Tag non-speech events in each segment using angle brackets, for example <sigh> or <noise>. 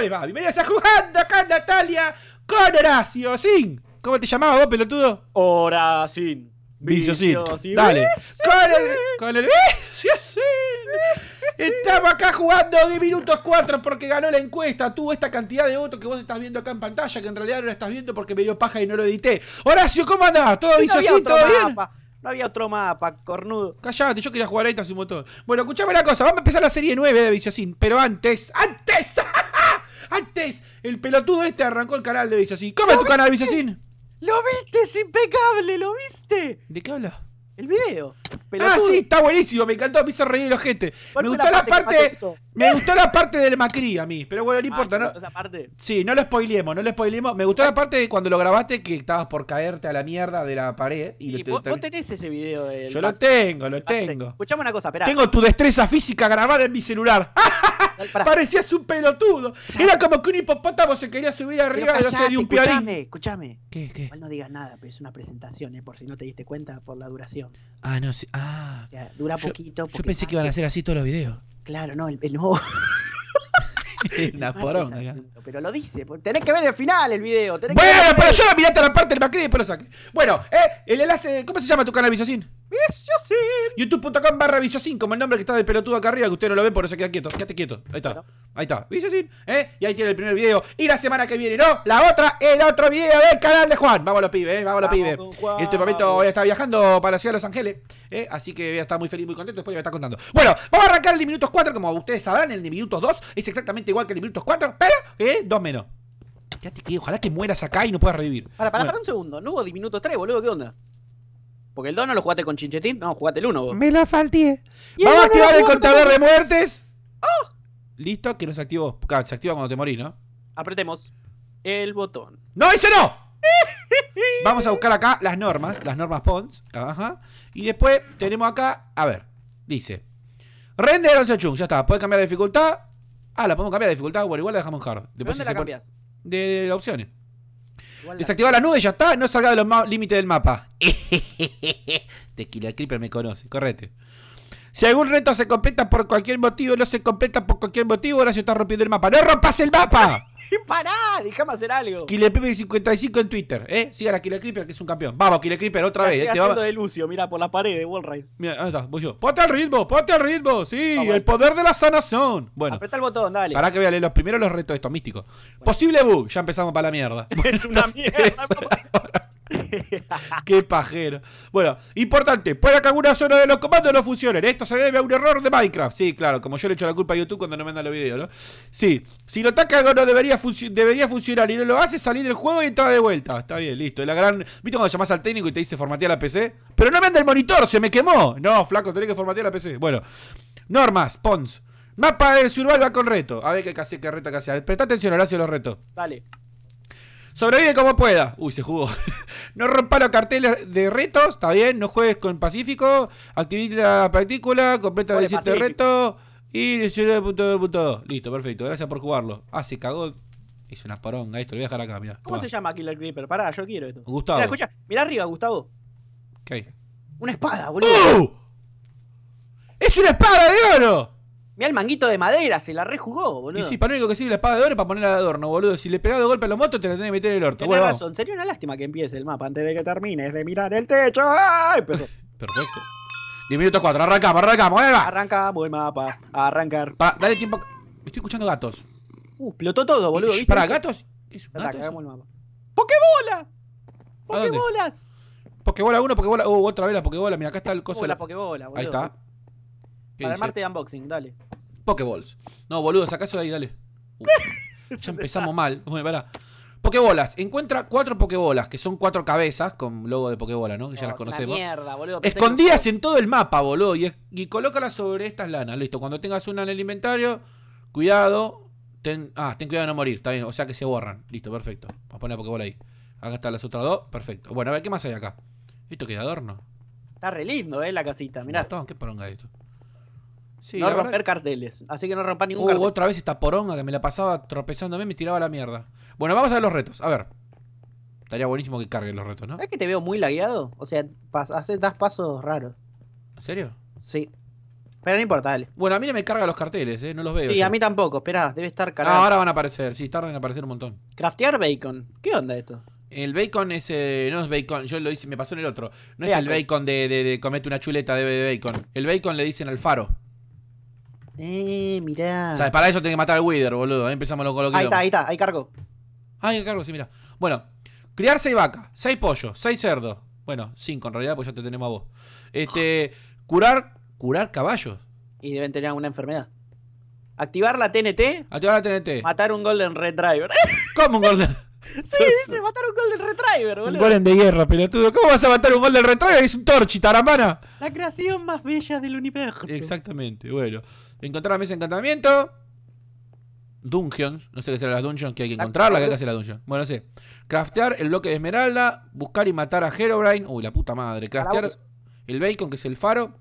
Bienvenidos a Jugando acá Natalia con Horacio Sin. ¿Cómo te llamabas vos, pelotudo? Horacio, sin. Sin. Dale. Con el, Sin. Estamos acá jugando 10 minutos 4 porque ganó la encuesta. Tuvo esta cantidad de votos que vos estás viendo acá en pantalla, que en realidad no la estás viendo porque me dio paja y no lo edité. Horacio, ¿cómo andás? ¿Todo Viciosito? No había otro mapa, cornudo. Callate, yo quería jugar a esta sin motor. Bueno, escuchame una cosa, vamos a empezar la serie 9 de Viciosin, pero antes, antes, antes, el pelotudo este arrancó el canal de ¿Cómo ¡Come tu canal canal, Villacín! ¡Lo viste! ¡Es impecable! ¡Lo viste! ¿De qué hablas? El video. Ah, sí, está buenísimo, me encantó, me hizo reír la gente Me gustó la parte. me gustó la parte del Macri a mí, pero bueno, no ah, importa, ¿no? Sí, no lo spoilemos, no lo spoilemos. Me gustó la parte cuando lo grabaste que estabas por caerte a la mierda de la pared. Y vos, tenés ese video Yo lo tengo, lo tengo. Escuchame una cosa, espera. Tengo tu destreza física grabada en mi celular. <laughs> Parecías un pelotudo. Era como que un hipopótamo se quería subir arriba de un piadín. Escuchame, escuchame. Igual no digas nada, pero es una presentación, ¿eh? por si no te diste cuenta por la duración. Ah, no, sí. Ah. O dura poquito. Yo pensé que iban a ser así todos los videos. Claro, no, el, no. la <laughs> poronga. Pero lo dice, tenés que ver el final el video. bueno, pero yo la miraste la parte del Macri y después lo Bueno, eh, el enlace, ¿cómo se llama tu canal, Visocin? sí YouTube.com barra Viciosin, como el nombre que está del pelotudo acá arriba, que ustedes no lo ven, por eso queda quieto. Quédate quieto. Ahí está. Ahí está. Viciosin. ¿eh? Y ahí tiene el primer video. Y la semana que viene, ¿no? La otra, el otro video del canal de Juan. Vamos los pibes, ¿eh? vamos los pibes. En este momento voy a estar viajando para la ciudad de Los Ángeles. ¿eh? Así que voy a estar muy feliz, muy contento. Después voy a estar contando. Bueno, vamos a arrancar el de minutos 4. Como ustedes sabrán, el de minutos 2 es exactamente igual que el de minutos 4, pero ¿eh? dos menos. Quédate quieto ojalá que mueras acá y no puedas revivir. Para, para, un segundo. No hubo diminuto 3, boludo, ¿qué onda? Porque el 2 no lo jugaste con Chinchetín, no, jugaste el 1 vos. Me la salté. Vamos a activar el contador de muertes. ¡Ah! Listo, que nos activó. Se activa cuando te morís, ¿no? Apretemos el botón. ¡No, ese no! <laughs> Vamos a buscar acá las normas, las normas PONS. Ajá. Y después tenemos acá, a ver, dice. Render 11 chung, ya está. Puedes cambiar la dificultad. Ah, la podemos cambiar de dificultad. Bueno, igual dejamos en hard. dónde la cambias? de, opciones. Desactiva la nube, ya está, no salga de los límites del mapa. <laughs> Tequila Creeper me conoce, correte. Si algún reto se completa por cualquier motivo, no se completa por cualquier motivo, ahora se está rompiendo el mapa. ¡No rompas el mapa! <laughs> Pará, déjame hacer algo. kilepipe 55 en Twitter, ¿eh? Sigan a Kile Creeper, que es un campeón. Vamos, Kile Creeper, otra vez. Estoy haciendo de Lucio, mira, por la pared de Wallride. Mira, ahí está, voy yo. Ponte al ritmo, ponte al ritmo, sí, el poder de la sanación. Bueno. Apreta el botón, dale. Pará que voy a los primeros los retos estos místicos. Posible bug, ya empezamos para la mierda. <laughs> es una mierda. <laughs> <laughs> Qué pajero. Bueno, importante, Puede que alguna zona de los comandos no funcionen. Esto se debe a un error de Minecraft. Sí, claro, como yo le echo la culpa a YouTube cuando no me mandan los videos, ¿no? Sí, si lo ataca algo no debería, debería funcionar y no lo hace, salir del juego y está de vuelta. Está bien, listo. La gran... ¿Viste cuando llamás al técnico y te dice formatear la PC? Pero no me anda el monitor, se me quemó. No, flaco, tenés que formatear la PC. Bueno, normas, Pons. Mapa del survival con reto. A ver qué, casi qué reto que hacer. Presta atención, hacia los retos. Dale. Sobrevive como pueda. Uy, se jugó. <laughs> no rompa los carteles de retos, está bien. No juegues con Pacífico. Activís la partícula, completa 17 retos. Y 19.2.2. Listo, perfecto. Gracias por jugarlo. Ah, se cagó. Hice una poronga esto, lo voy a dejar acá, mirá. ¿Cómo se llama Killer Creeper? Pará, yo quiero esto. Gustavo. Mira, escucha, mirá arriba, Gustavo. ¿Qué hay? Una espada, boludo. ¡Uh! ¡Es una espada de oro! Mirá el manguito de madera, se la rejugó, boludo. Y sí, para lo único que sirve la espada de oro es para ponerla adorno, boludo. Si le pegas de golpe a los motos, te la tenés que meter en el orto. boludo. razón, sería una lástima que empiece el mapa antes de que termine, es de mirar el techo. ¡Ay! <laughs> Perfecto. 10 minutos 4, arrancamos, arrancamos, ahí Arrancamos el mapa, arrancar. dale tiempo. Estoy escuchando gatos. Uh, explotó todo, boludo. ¿viste? Para, gatos. Es un gato. 1, ¿Pokebola Uh, otra vez la pokebola, Mira, acá está el coso. Uh, boludo. Ahí está. Para martes de unboxing, dale. Pokeballs. No, boludo, eso de ahí, dale. <laughs> ya empezamos mal. <laughs> Bueno, pará. Pokebolas Encuentra cuatro pokebolas que son cuatro cabezas con logo de pokebola, ¿no? Que ya oh, las conocemos. Mierda, Escondidas en todo el mapa, boludo. Y, y colócalas sobre estas lanas. Listo. Cuando tengas una en el inventario, cuidado. Ah, ten cuidado de no morir. Está bien. O sea que se borran. Listo, perfecto. Vamos a poner pokebola ahí. Acá están las otras dos. Perfecto. Bueno, a ver, ¿qué más hay acá? ¿Esto queda adorno? Está re lindo, ¿eh? La casita, mirá. qué poronga esto no romper carteles. Así que no rompa ningún Otra vez esta poronga que me la pasaba tropezándome me tiraba la mierda. Bueno, vamos a ver los retos. A ver. Estaría buenísimo que cargue los retos, ¿no? Es que te veo muy lagueado? O sea, das pasos raros. ¿En serio? Sí. Pero no importa, dale. Bueno, a mí no me carga los carteles, ¿eh? No los veo. Sí, a mí tampoco. espera debe estar ah, cargado. ahora van a aparecer. Sí, tardan en aparecer un montón. Craftear bacon. ¿Qué onda esto? El bacon es. Eh, no es bacon, yo lo hice, me pasó en el otro. No es el bacon de, comete una chuleta de, de bacon. El bacon le dicen al faro. Eh, mirá. O sea, para eso tiene que matar al Wither, boludo. Ahí empezamos lo coloquial. Ahí está, ahí está, ahí cargo. Ah, ahí cargo, sí, mira. Bueno, criar seis vacas, seis pollos, seis cerdos. Bueno, cinco en realidad, pues ya te tenemos a vos. Este, <laughs> curar, curar caballos. Y deben tener alguna enfermedad. Activar la TNT. Activar la TNT. Matar un Golden Retriever. <laughs> ¿Cómo un Golden? <laughs> sí, dice matar un Golden Retriever, boludo. Un Golden de guerra, pelotudo. ¿Cómo vas a matar un Golden Retriever? Es un Torchi, tarambana. La creación más bella del universo. Exactamente, bueno. Encontrar mesa de encantamiento. Dungeons. No sé qué serán las dungeons, que hay que encontrarla, que hay que hacer la dungeon. Bueno, no sé. Craftear el bloque de esmeralda. Buscar y matar a Herobrine. Uy, la puta madre. Craftear el bacon, que es el faro.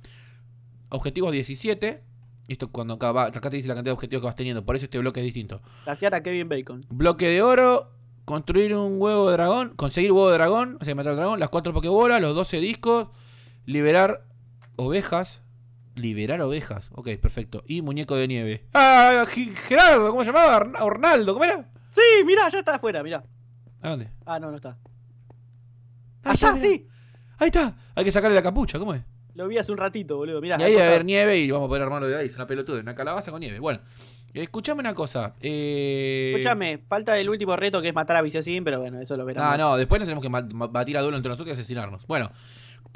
Objetivos 17. Esto cuando acá, acá te dice la cantidad de objetivos que vas teniendo. Por eso este bloque es distinto. Craftear a Kevin Bacon. Bloque de oro. Construir un huevo de dragón. Conseguir huevo de dragón. O sea, matar al dragón. Las 4 pokebolas. Los 12 discos. Liberar ovejas. Liberar ovejas. Ok, perfecto. Y muñeco de nieve. ¡Ah! Gerardo, ¿cómo se llamaba? Ornaldo, ¿cómo era? Sí, mirá, ya está afuera, mirá. ¿A dónde? Ah, no, no está. Ah, ¡Allá, sí! Ahí está. Hay que sacarle la capucha, ¿cómo es? Lo vi hace un ratito, boludo. Mirá, y ahí va a haber nieve y vamos a poder armarlo de ahí. Es una pelotuda, una calabaza con nieve. Bueno, escuchame una cosa. Eh... Escuchame, falta el último reto que es matar a Viciosín, pero bueno, eso lo veremos. Ah, no, después nos tenemos que batir a duelo entre nosotros y asesinarnos. Bueno.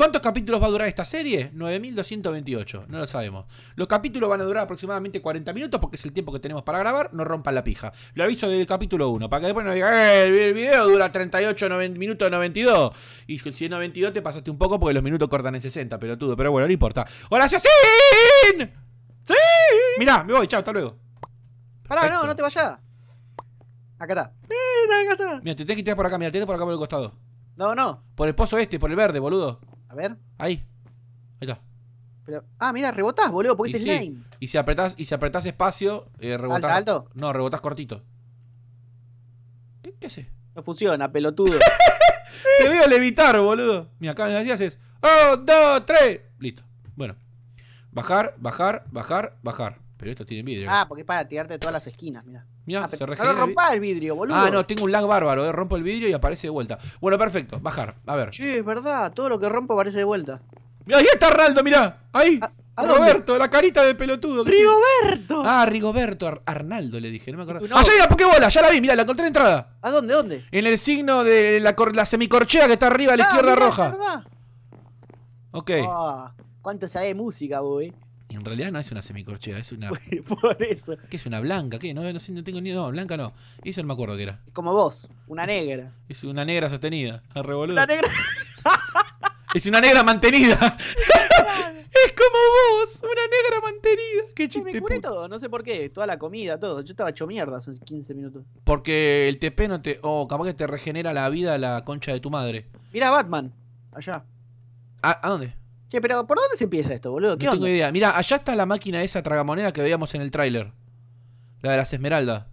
¿Cuántos capítulos va a durar esta serie? 9.228, no lo sabemos. Los capítulos van a durar aproximadamente 40 minutos porque es el tiempo que tenemos para grabar, no rompan la pija. Lo aviso del capítulo 1, para que después no digan, eh, el video dura 38 90, minutos 92. Y si es 92 te pasaste un poco porque los minutos cortan en 60, pelotudo, pero bueno, no importa. ¡Hola, Asesin! ¡Sí! Mirá, me voy, chao, hasta luego. Pará, no, no te vayas. Acá está. Mira, acá está. Mira, te tenés que tirar por acá, mira, te tenés por acá por el costado. No, no. Por el pozo este, por el verde, boludo. A ver. Ahí. Ahí está. ah, mira, rebotás, boludo, porque y es Y si apretás, y si espacio, eh, rebotás. ¿Alto, No, rebotás cortito. ¿Qué, qué No funciona, pelotudo. <laughs> Te a levitar, boludo. Mira, acá me haces. ¡Oh, dos, tres! Listo. Bueno. Bajar, bajar, bajar, bajar. Pero esto tiene vidrio. Ah, porque es para tirarte de todas las esquinas, mira. Mira, ah, se regenera. No rompa el vidrio, boludo. Ah, no, tengo un lag bárbaro, eh. rompo el vidrio y aparece de vuelta. Bueno, perfecto, bajar, a ver. Sí, es verdad, todo lo que rompo aparece de vuelta. Mira, ahí está Arnaldo, mirá. Ahí. ¿A, Roberto, la carita de pelotudo. ¡Rigoberto! Ah, Rigoberto, Arnaldo le dije, no me acuerdo. No? Allá hay la Pokébola, ya la vi, mira, la encontré de entrada. ¿A dónde, dónde? En el signo de la, la semicorchea que está arriba a la ah, izquierda roja. Es verdad. Ok. Ah, ¿Cuánto sabe música, boludo? en realidad no es una semicorchea, es una. <laughs> Por ¿Qué es una blanca? ¿Qué? No, no, tengo ni. No, blanca no. Eso no me acuerdo que era. Como vos, una negra. Es una negra sostenida. Ah, una negra. <laughs> es una negra mantenida. <laughs> es como vos, una negra mantenida. Qué chiste. Me curé todo, no sé por qué. Toda la comida, todo. Yo estaba hecho mierda hace 15 minutos. Porque el TP no te. Oh, capaz que te regenera la vida la concha de tu madre. Mira Batman, allá. Ah, ¿A dónde? Che, pero ¿por dónde se empieza esto, boludo? ¿Qué no tengo idea. Mira, allá está la máquina esa tragamoneda que veíamos en el tráiler. La de las esmeraldas.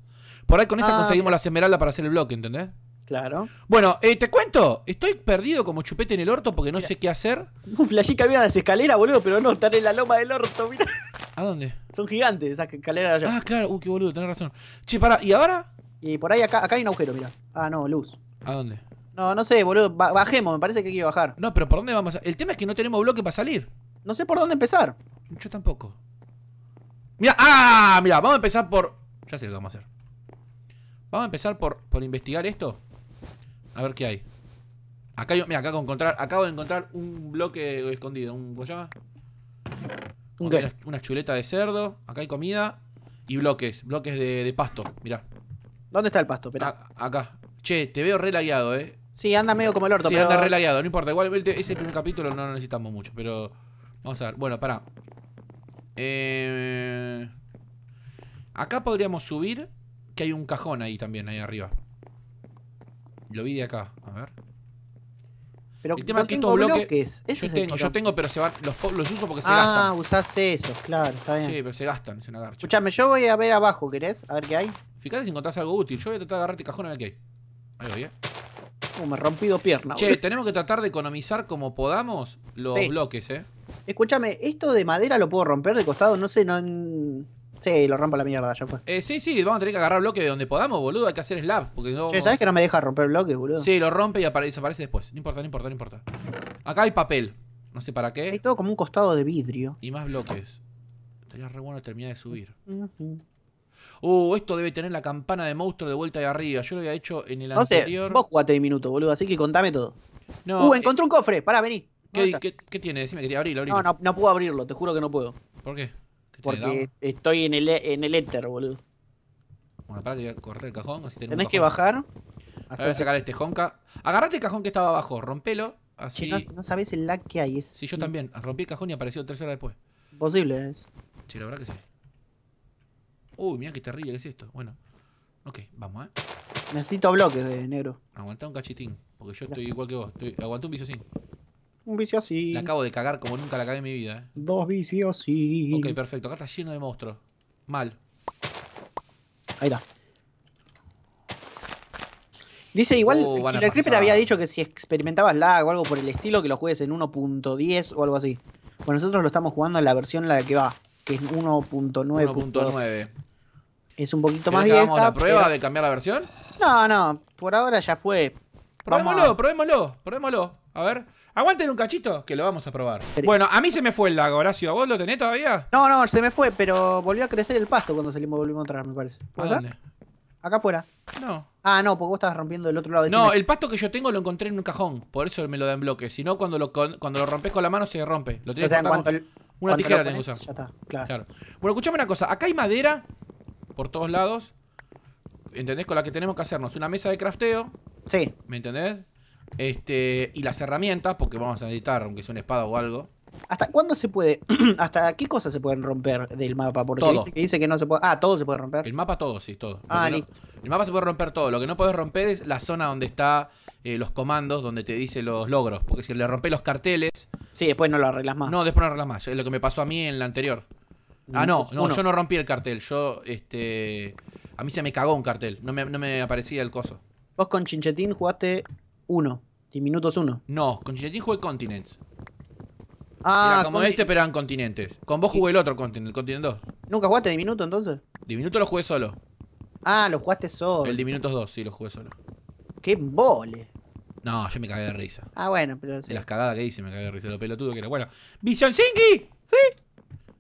Por ahí con esa ah, conseguimos las esmeraldas para hacer el bloque, ¿entendés? Claro. Bueno, eh, te cuento, estoy perdido como chupete en el orto porque no sé qué hacer. Un la que había las escaleras, boludo, pero no, están en la loma del orto, mira. ¿A dónde? Son gigantes esas escaleras allá. Ah, claro, Uy, qué boludo, tenés razón. Che, pará. ¿y ahora? Y por ahí acá, acá hay un agujero, mira. Ah, no, luz. ¿A dónde? No, no sé, boludo. bajemos, me parece que hay que bajar. No, pero ¿por dónde vamos? A... El tema es que no tenemos bloque para salir. No sé por dónde empezar. Yo tampoco. Mira, ah, mira, vamos a empezar por... Ya sé lo que vamos a hacer. Vamos a empezar por, por investigar esto. A ver qué hay. Acá yo, mira, acabo de encontrar, acabo de encontrar un bloque escondido, un ¿cómo se llama? Una, chuleta de cerdo, acá hay comida y bloques, bloques de, pasto, Mira. ¿Dónde está el pasto? acá. Che, te veo re lagueado, eh. Sí, anda medio como el orto. Sí, pero... anda relagueado, no importa. Igual ese primer capítulo no lo necesitamos mucho, pero. Vamos a ver. Bueno, pará. Eh... Acá podríamos subir. Que hay un cajón ahí también, ahí arriba. Lo vi de acá. A ver. Pero el tema no que estos bloques. Yo, tengo, yo tengo, pero se van, los, uso porque se ah, gastan. Ah, usaste esos, claro, está bien. Sí, pero se gastan, es una garcha. Escuchame, yo voy a ver abajo, ¿querés? A ver qué hay. Fíjate si encontrás algo útil. Yo voy a tratar de agarrarte este cajón en el que hay. Ahí voy, eh me rompido piernas. Che, tenemos que tratar de economizar como podamos los bloques, ¿eh? Escúchame, esto de madera lo puedo romper de costado, no sé, no. Sí, lo rompo a la mierda, ya fue. Eh, sí, sí, vamos a tener que agarrar bloques de donde podamos, boludo. Hay que hacer slabs. Porque no... Che, ¿sabes que no me deja romper bloques, boludo? Sí, lo rompe y desaparece después. No importa, no importa, no importa. Acá hay papel. No sé para qué. Hay todo como un costado de vidrio. Y más bloques. Estaría re bueno terminar de subir. Uh, esto debe tener la campana de monstruo de vuelta de arriba. Yo lo había hecho en el no anterior. Sé, vos jugaste de minuto, boludo, así que contame todo. No, uh, eh, encontré un cofre, pará, vení. ¿Qué, tiene? Decime, quería abrirlo, No, no, puedo abrirlo, te juro que no puedo. ¿Por qué? Porque estoy en el, e, en el éter, boludo. Bueno, pará que voy a correr el cajón. Tenés que bajar. A sacar este jonca. Agarrate el cajón que estaba abajo, rompelo. Así... no, sabés el lag que hay. Sí, yo también. Rompí el cajón y apareció tres horas después. Posible es. Sí, la verdad que sí. Uy, mira qué terrible que es esto. Bueno, ok, vamos, ¿eh? Necesito bloques de negro. Aguanta un cachitín, porque yo estoy igual que vos. Estoy... Aguantá un así. Un así. La acabo de cagar como nunca la cagué en mi vida, ¿eh? Dos vicios y. Ok, perfecto. Acá está lleno de monstruos. Mal. Ahí está. Dice igual que oh, el Creeper había dicho que si experimentabas lag o algo por el estilo, que lo juegues en 1.10 o algo así. Pues nosotros lo estamos jugando en la versión la que va, que es 1.9. 1.9. Es un poquito más la prueba de cambiar la versión? No, no, por ahora ya fue. Probémoslo, probémoslo, probémoslo. A ver, aguanten un cachito que lo vamos a probar. Bueno, a mí se me fue el lago, Horacio. ¿Vos lo tenés todavía? No, no, se me fue, pero volvió a crecer el pasto cuando salimos, volvimos a entrar, me parece. dónde? Acá afuera. No. Ah, no, porque vos estabas rompiendo del otro lado. No, el pasto que yo tengo lo encontré en un cajón. Por eso me lo da en bloque. Si no, cuando lo, cuando lo rompes con la mano se rompe. Lo o Una tijera que Ya está, claro. Bueno, escuchame una cosa. Acá hay madera por todos lados. ¿Entendés? Con la que tenemos que hacernos una mesa de crafteo. Sí. ¿Me entendés? Este, y las herramientas, porque vamos a necesitar, aunque sea una espada o algo. ¿Hasta cuándo se puede? <clears throat> ¿Hasta qué cosas se pueden romper del mapa? Porque todo. dice que no se puede. Ah, todo se puede romper. El mapa todo, sí, todo. Ah, el mapa se puede romper todo. Lo que no puedes romper es la zona donde está eh, los comandos, donde te dice los logros. Porque si le rompes los carteles. Sí, después no lo arreglas más. No, después no arreglas más. Es lo que me pasó a mí en la anterior. Ah, no, yo no rompí el cartel. Yo, este. A mí se me cagó un cartel. No me, no me aparecía el coso. Vos con Chinchetín jugaste uno. Diminutos uno. No, con Chinchetín jugué Continents. Ah, Era como este, pero eran continentes. Con vos jugué el otro continente, el continente 2. ¿Nunca jugaste Diminuto entonces? Diminuto lo jugué solo. Ah, lo jugaste solo. El Diminutos 2, sí, lo jugué solo. ¡Qué bole! No, yo me cagué de risa. Ah, bueno, pero. Sí. De las cagadas que hice, me cagué de risa. Lo pelotudo que era. Bueno, ¡Vision Sinky! ¡Sí!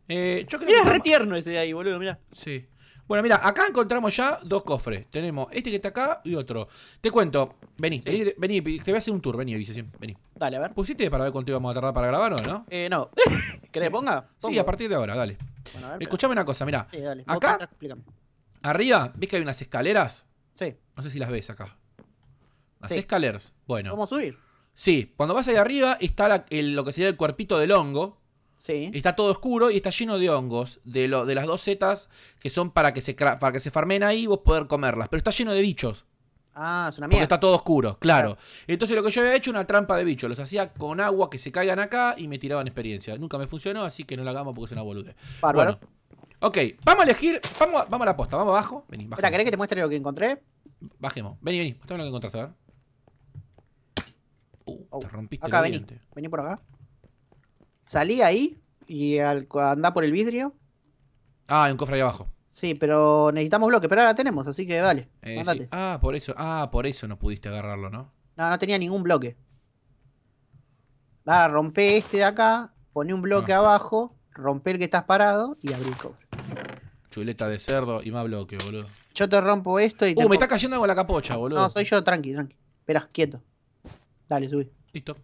Eh, mira, es retierno ese de ahí, boludo, mira. Sí. Bueno, mira, acá encontramos ya dos cofres. Tenemos este que está acá y otro. Te cuento, vení, vení, te voy a hacer un tour, vení, sí vení. Dale, a ver. ¿Pusiste para ver cuánto íbamos a tardar para grabar o no? Eh, no. <laughs> ¿Querés ponga? Sí, a partir de ahora, dale. Escuchame una cosa, mira. Acá, arriba, ¿ves que hay unas escaleras? Sí. No sé si las ves acá. Las escaleras. Bueno. ¿Cómo subir? Sí, cuando vas ahí arriba está lo que sería el cuerpito del hongo, Está todo oscuro y está lleno de hongos, de, lo, de las dos setas que son para que, se, para que se farmen ahí y vos poder comerlas. Pero está lleno de bichos. Ah, es una mierda. Porque está todo oscuro, claro. Entonces lo que yo había hecho una trampa de bichos. Los hacía con agua que se caigan acá y me tiraban experiencia. Nunca me funcionó, así que no la hagamos porque es una boludez. Bueno. Ok, vamos a elegir. Vamos, vamos a la posta, vamos abajo. Vení, ¿querés que te muestre lo que encontré? Bajemos. Vení, vení, mostrame lo que encontraste, a ver. Uh, oh, te rompiste acá, Vení por acá. Salí ahí y al, andá por el vidrio. Ah, hay un cofre ahí abajo. Sí, pero necesitamos bloque, pero ahora tenemos, así que vale. Eh, ah, por eso, ah, por eso no pudiste agarrarlo, ¿no? No, no tenía ningún bloque. Ah, rompe este de acá, pone un bloque ah. abajo, rompe el que estás parado y abrí el cofre. Chuleta de cerdo y más bloque, boludo. Yo te rompo esto y uh, te. me está cayendo con la capocha, boludo. No, soy yo, tranqui, tranqui. Espera, quieto. Dale, subí. Listo.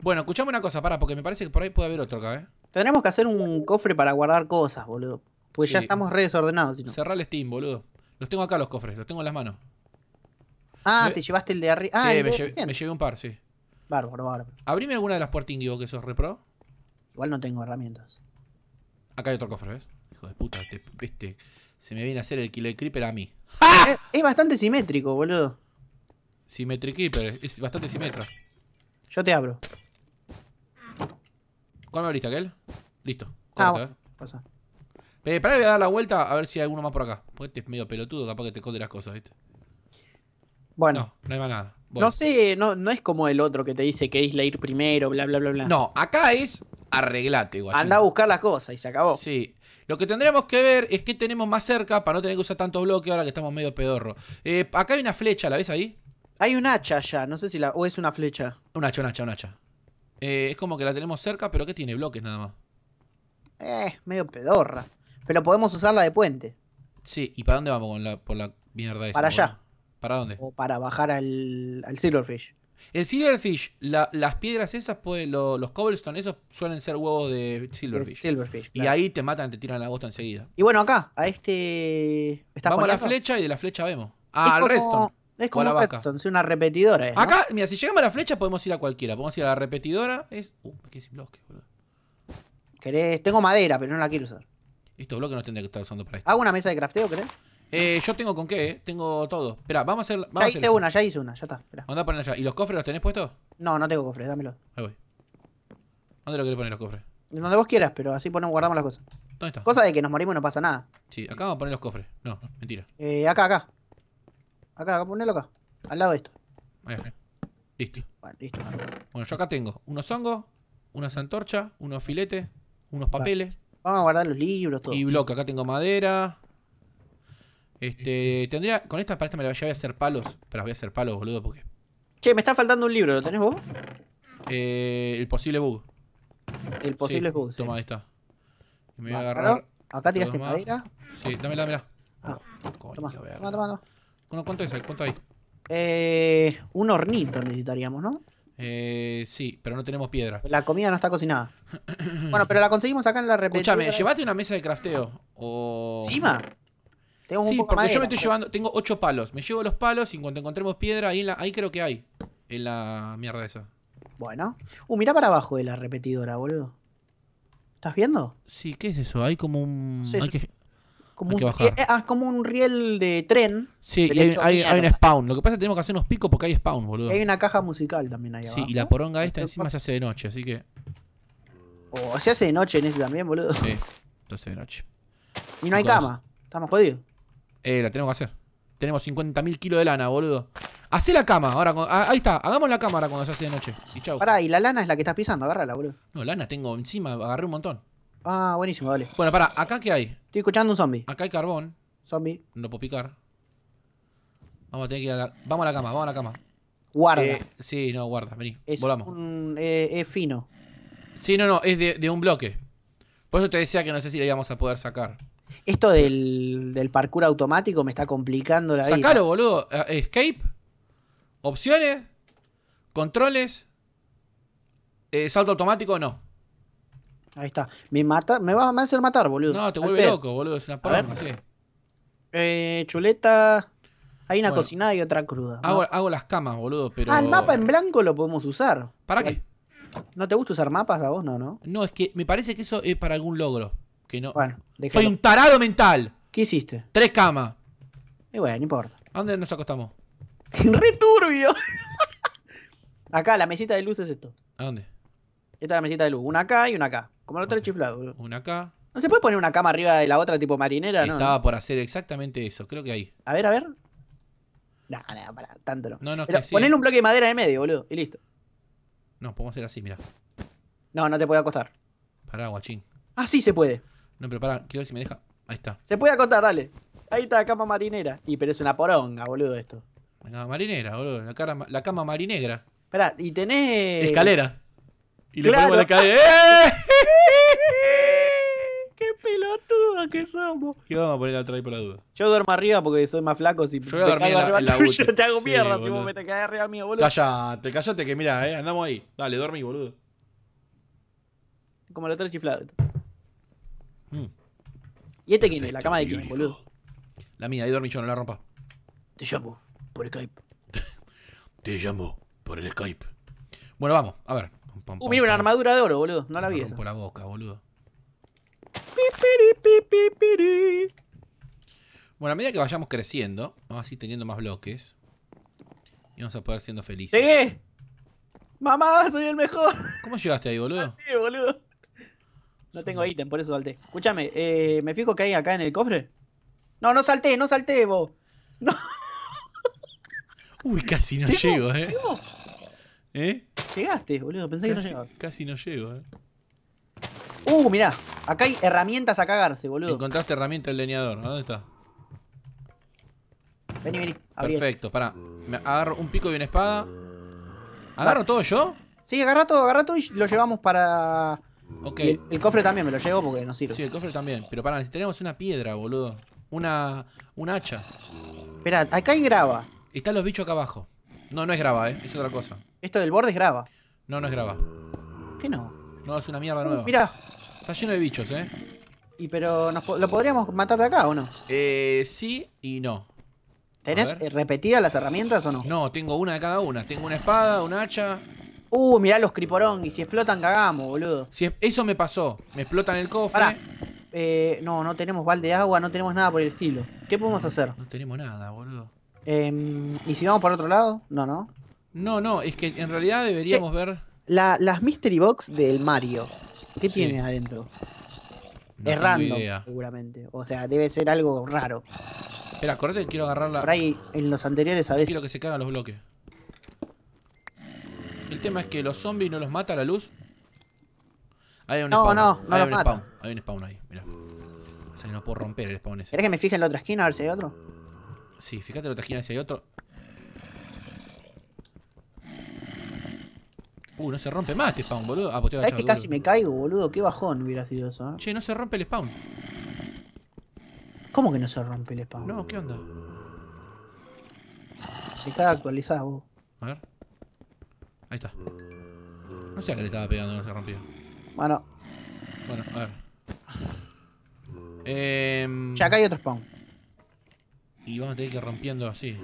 Bueno, escuchame una cosa, para, porque me parece que por ahí puede haber otro acá, ¿eh? Tendremos que hacer un cofre para guardar cosas, boludo. Pues ya estamos re desordenados. el Steam, boludo. Los tengo acá los cofres, los tengo en las manos. Ah, te llevaste el de arriba. Ah, sí, me, llevé un par, sí. Bárbaro, bárbaro. Abrime alguna de las puertas, que sos repro. Igual no tengo herramientas. Acá hay otro cofre, ¿ves? Hijo de puta, este, se me viene a hacer el Killer Creeper a mí. Es, bastante simétrico, boludo. Simétrico Creeper, es bastante simétrico. Yo te abro. ¿Cuándo abriste aquel? Listo. ah, Pasa. Eh, voy a dar la vuelta a ver si hay alguno más por acá. Porque este es medio pelotudo, capaz que te esconde las cosas, ¿viste? Bueno. No, no hay más nada. No sé, no, no es como el otro que te dice que es la ir primero, bla, bla, bla, bla. No, acá es arreglate, guachín. Anda a buscar las cosas y se acabó. Sí. Lo que tendremos que ver es qué tenemos más cerca para no tener que usar tanto bloque ahora que estamos medio pedorro. Eh, acá hay una flecha, ¿la ves ahí? Hay un hacha ya, no sé si la. o es una flecha. Un hacha, un hacha, un hacha. Eh, es como que la tenemos cerca, pero que tiene bloques nada más. Eh, medio pedorra. Pero podemos usarla de puente. Sí, ¿y para dónde vamos con la, por la mierda esa? Para allá. ¿Para dónde? O para bajar al, Silverfish. El Silverfish, las piedras esas, pues, los cobblestones, esos suelen ser huevos de Silverfish. Silverfish y ahí te matan, te tiran la bosta enseguida. Y bueno, acá, a este. Vamos a la flecha y de la flecha vemos. Ah, al resto. Es como Headstone, es una repetidora. Acá, mira, si llegamos a la flecha podemos ir a cualquiera. Podemos ir a la repetidora. Es. Uh, me quedé sin boludo. ¿Querés? Tengo madera, pero no la quiero usar. Estos bloques no tendría que estar usando para esto. ¿Hago una mesa de crafteo, querés? Eh, yo tengo con qué, eh. Tengo todo. Espera, vamos a hacer. ya hice una, ya hice una, ya está. ¿Y los cofres los tenés puestos? No, no tengo cofres, dámelo. Ahí voy. ¿Dónde lo querés poner los cofres? Donde vos quieras, pero así ponemos, guardamos las cosas. ¿Dónde está? Cosa de que nos morimos y no pasa nada. Sí, acá vamos a poner los cofres. No, no mentira. Eh, acá, acá. Acá, acá, ponelo acá. Al lado de esto. Ahí, ahí. Listo. Bueno, yo acá tengo unos hongos, unas antorchas, unos filetes, unos papeles. Vamos a guardar los libros, todo. Y bloque, acá tengo madera. Este, tendría. Con esta, para esta me la voy a hacer palos. Pero voy a hacer palos, boludo, porque. Che, me está faltando un libro, ¿lo tenés vos? Eh, el posible bug. El posible bug. Toma, ahí está. Me voy a agarrar. Acá tiraste madera. Sí, dámela, dámela. Ah, oh, toma, toma. ¿cuánto es ¿Cuánto hay? Eh, un hornito necesitaríamos, ¿no? Eh, sí, pero no tenemos piedra. La comida no está cocinada. bueno, pero la conseguimos acá en la repetidora. Escúchame, llévate una mesa de crafteo. O... ¿Encima? Tengo sí, porque yo me estoy llevando. Tengo ocho palos. Me llevo los palos y cuando encontremos piedra, ahí, ahí creo que hay. En la mierda esa. Bueno. Uh, mirá para abajo de la repetidora, boludo. ¿Estás viendo? Sí, ¿qué es eso? Hay como un. Como ah, como un riel de tren. Sí, y hay, un spawn. Lo que pasa es que tenemos que hacer unos picos porque hay spawn, boludo. hay una caja musical también ahí abajo. Sí, y la poronga esta este, encima se hace de noche, así que. Oh, se hace de noche en ese también, boludo. Sí, se hace de noche. Y no hay cama. Estamos jodidos. Eh, la tenemos que hacer. Tenemos 50.000 kilos de lana, boludo. Hacé la cama, ahora. Ah, ahí está, hagamos la cámara cuando se hace de noche. Y chau. Pará, y la lana es la que estás pisando, agárrala, boludo. No, lana tengo encima, agarré un montón. Ah, buenísimo, dale. Bueno, pará, ¿acá qué hay? escuchando un zombie. Acá hay carbón. Zombie. No puedo picar. Vamos a tener que ir a la... cama, vamos a la cama. Guarda. Eh, sí, no, guarda, vení. Es eh, es fino. Sí, no, no, es de, un bloque. Por eso te decía que no sé si la íbamos a poder sacar. Esto del, parkour automático me está complicando la vida. Sacalo, boludo. Eh, escape. Opciones. Controles. Eh, salto automático, no. Ahí está. Me mata, me vas a hacer matar, boludo. No, te vuelve loco, boludo. Es una porra, sí. Eh, chuleta. Hay una cocinada y otra cruda. Hago, las camas, boludo, pero. Ah, el mapa en blanco lo podemos usar. ¿Para qué? ¿No te gusta usar mapas a vos, no, no? No, es que me parece que eso es para algún logro. Que no. Bueno, Soy un tarado mental. ¿Qué hiciste? Tres camas. Y bueno, no importa. ¿A dónde nos acostamos? <laughs> ¡Returbio! <laughs> Acá, la mesita de luz es esto. ¿A dónde? Esta es la mesita de luz. Una acá y una acá. Como el tres chiflado. Una acá. ¿No se puede poner una cama arriba de la otra tipo marinera? Estaba por hacer exactamente eso. Creo que ahí. A ver, a ver. No, no, para, tanto no. no, no un bloque de madera en el medio, boludo. Y listo. No, podemos hacer así, mira. No, no te puede acostar. Pará, guachín. Ah, sí se puede. No, pero pará, quiero ver si me deja. Ahí está. Se puede acostar, dale. Ahí está la cama marinera. Y pero es una poronga, boludo, esto. La cama marinera, boludo. La, cama marinegra. Pará, y tenés. Escalera. Y le ponemos la calle. ¡Eh! <laughs> ¡Qué pelotudo que somos! Y vamos a poner la otra ahí por la duda. Yo duermo arriba porque soy más flaco. Si yo te arriba te hago mierda si vos me te caes arriba mío, boludo. Callate, callate que mira, eh, andamos ahí. Dale, dormí, boludo. Como la otra chiflado. Mm. ¿Y este quién es? ¿La cama de quién, boludo? La mía, ahí dormí yo, no la rompa. Te llamo por Skype. <laughs> Te llamo por el Skype. Bueno, vamos, a ver uh, mira, una armadura de oro, boludo. No la vi. Por la boca, boludo. Bueno, a medida que vayamos creciendo, vamos a ir teniendo más bloques. Y vamos a poder siendo felices. ¡Mamá, soy el mejor! ¿Cómo llegaste ahí, boludo? <laughs> Sí, boludo. No tengo ítem, por eso salté. Escúchame, eh, ¿me fijo que hay acá en el cofre? No, no salté, no salté, vos. Uy, casi no llego, eh. ¿Eh? Llegaste, boludo. Pensé que no llegaba Casi no llego, eh. Uh, mirá. Acá hay herramientas a cagarse, boludo. Encontraste herramienta el leñador. dónde está? Vení, vení. Perfecto, pará. agarro un pico y una espada. ¿Agarro todo yo? Sí, agarra todo, agarra todo y lo llevamos para. Ok. El, cofre también me lo llevo porque no sirve. Sí, el cofre también. Pero pará, tenemos una piedra, boludo. Una. Un hacha. Espera, acá hay grava. están los bichos acá abajo. No, no es grava, eh. Es otra cosa. Esto del borde es grava. No, no es grava. ¿Qué no? No, es una mierda nueva. Mira, Está lleno de bichos, ¿eh? Y pero, ¿lo podríamos matar de acá o no? Eh, sí y no. ¿Tenés repetidas las herramientas o no? No, tengo una de cada una. Tengo una espada, un hacha. Uh, mirá los y Si explotan, cagamos, boludo. Si eso me pasó. Me explotan el cofre. Eh, no, no tenemos balde de agua, no tenemos nada por el estilo. ¿Qué podemos hacer? No tenemos nada, boludo. Eh, ¿Y si vamos por otro lado? No, no. No, no, es que en realidad deberíamos ver. La, las Mystery Box del Mario. ¿Qué tiene adentro? No es random, seguramente. O sea, debe ser algo raro. Espera, que quiero agarrarla. Por ahí, en los anteriores a veces. Quiero que se cagan los bloques. El tema es que los zombies no los mata la luz. Hay un spawn. No, no, hay los un mata. Spawn. Hay un spawn ahí, mirá. O sea que no puedo romper el spawn ese. ¿Querés que me fije en la otra esquina a ver si hay otro? Sí, fíjate en la otra esquina si hay otro. Uh, no se rompe más este spawn, boludo. Ah, pues es que casi me caigo, boludo? Qué bajón hubiera sido eso, ¿eh? Che, no se rompe el spawn. ¿Cómo que no se rompe el spawn? No, ¿qué onda? Está actualizado vos. A ver. Ahí está. No sé a qué le estaba pegando, no se rompió. Bueno. Bueno, a ver. Eh... Ya acá hay otro spawn. Y vamos a tener que ir rompiendo así.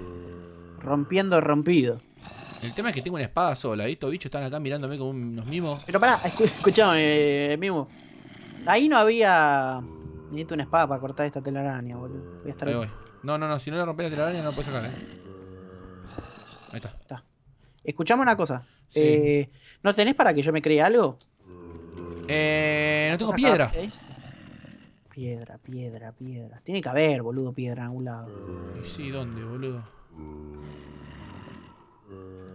Rompiendo rompido. El tema es que tengo una espada sola. Y estos bichos están acá mirándome como unos mimos. Pero pará, escuchame, eh, Mimo. Ahí no había. Necesito una espada para cortar esta telaraña, boludo. Voy a estar. No, no, no. Si no le rompes la telaraña, no la puedes sacar, eh. Ahí está. está. Escuchame una cosa. Eh, ¿No tenés para que yo me cree algo? Eh, no tengo piedra. ¿eh? Piedra, piedra, piedra. Tiene que haber, boludo, piedra en algún lado. Sí, ¿dónde, boludo?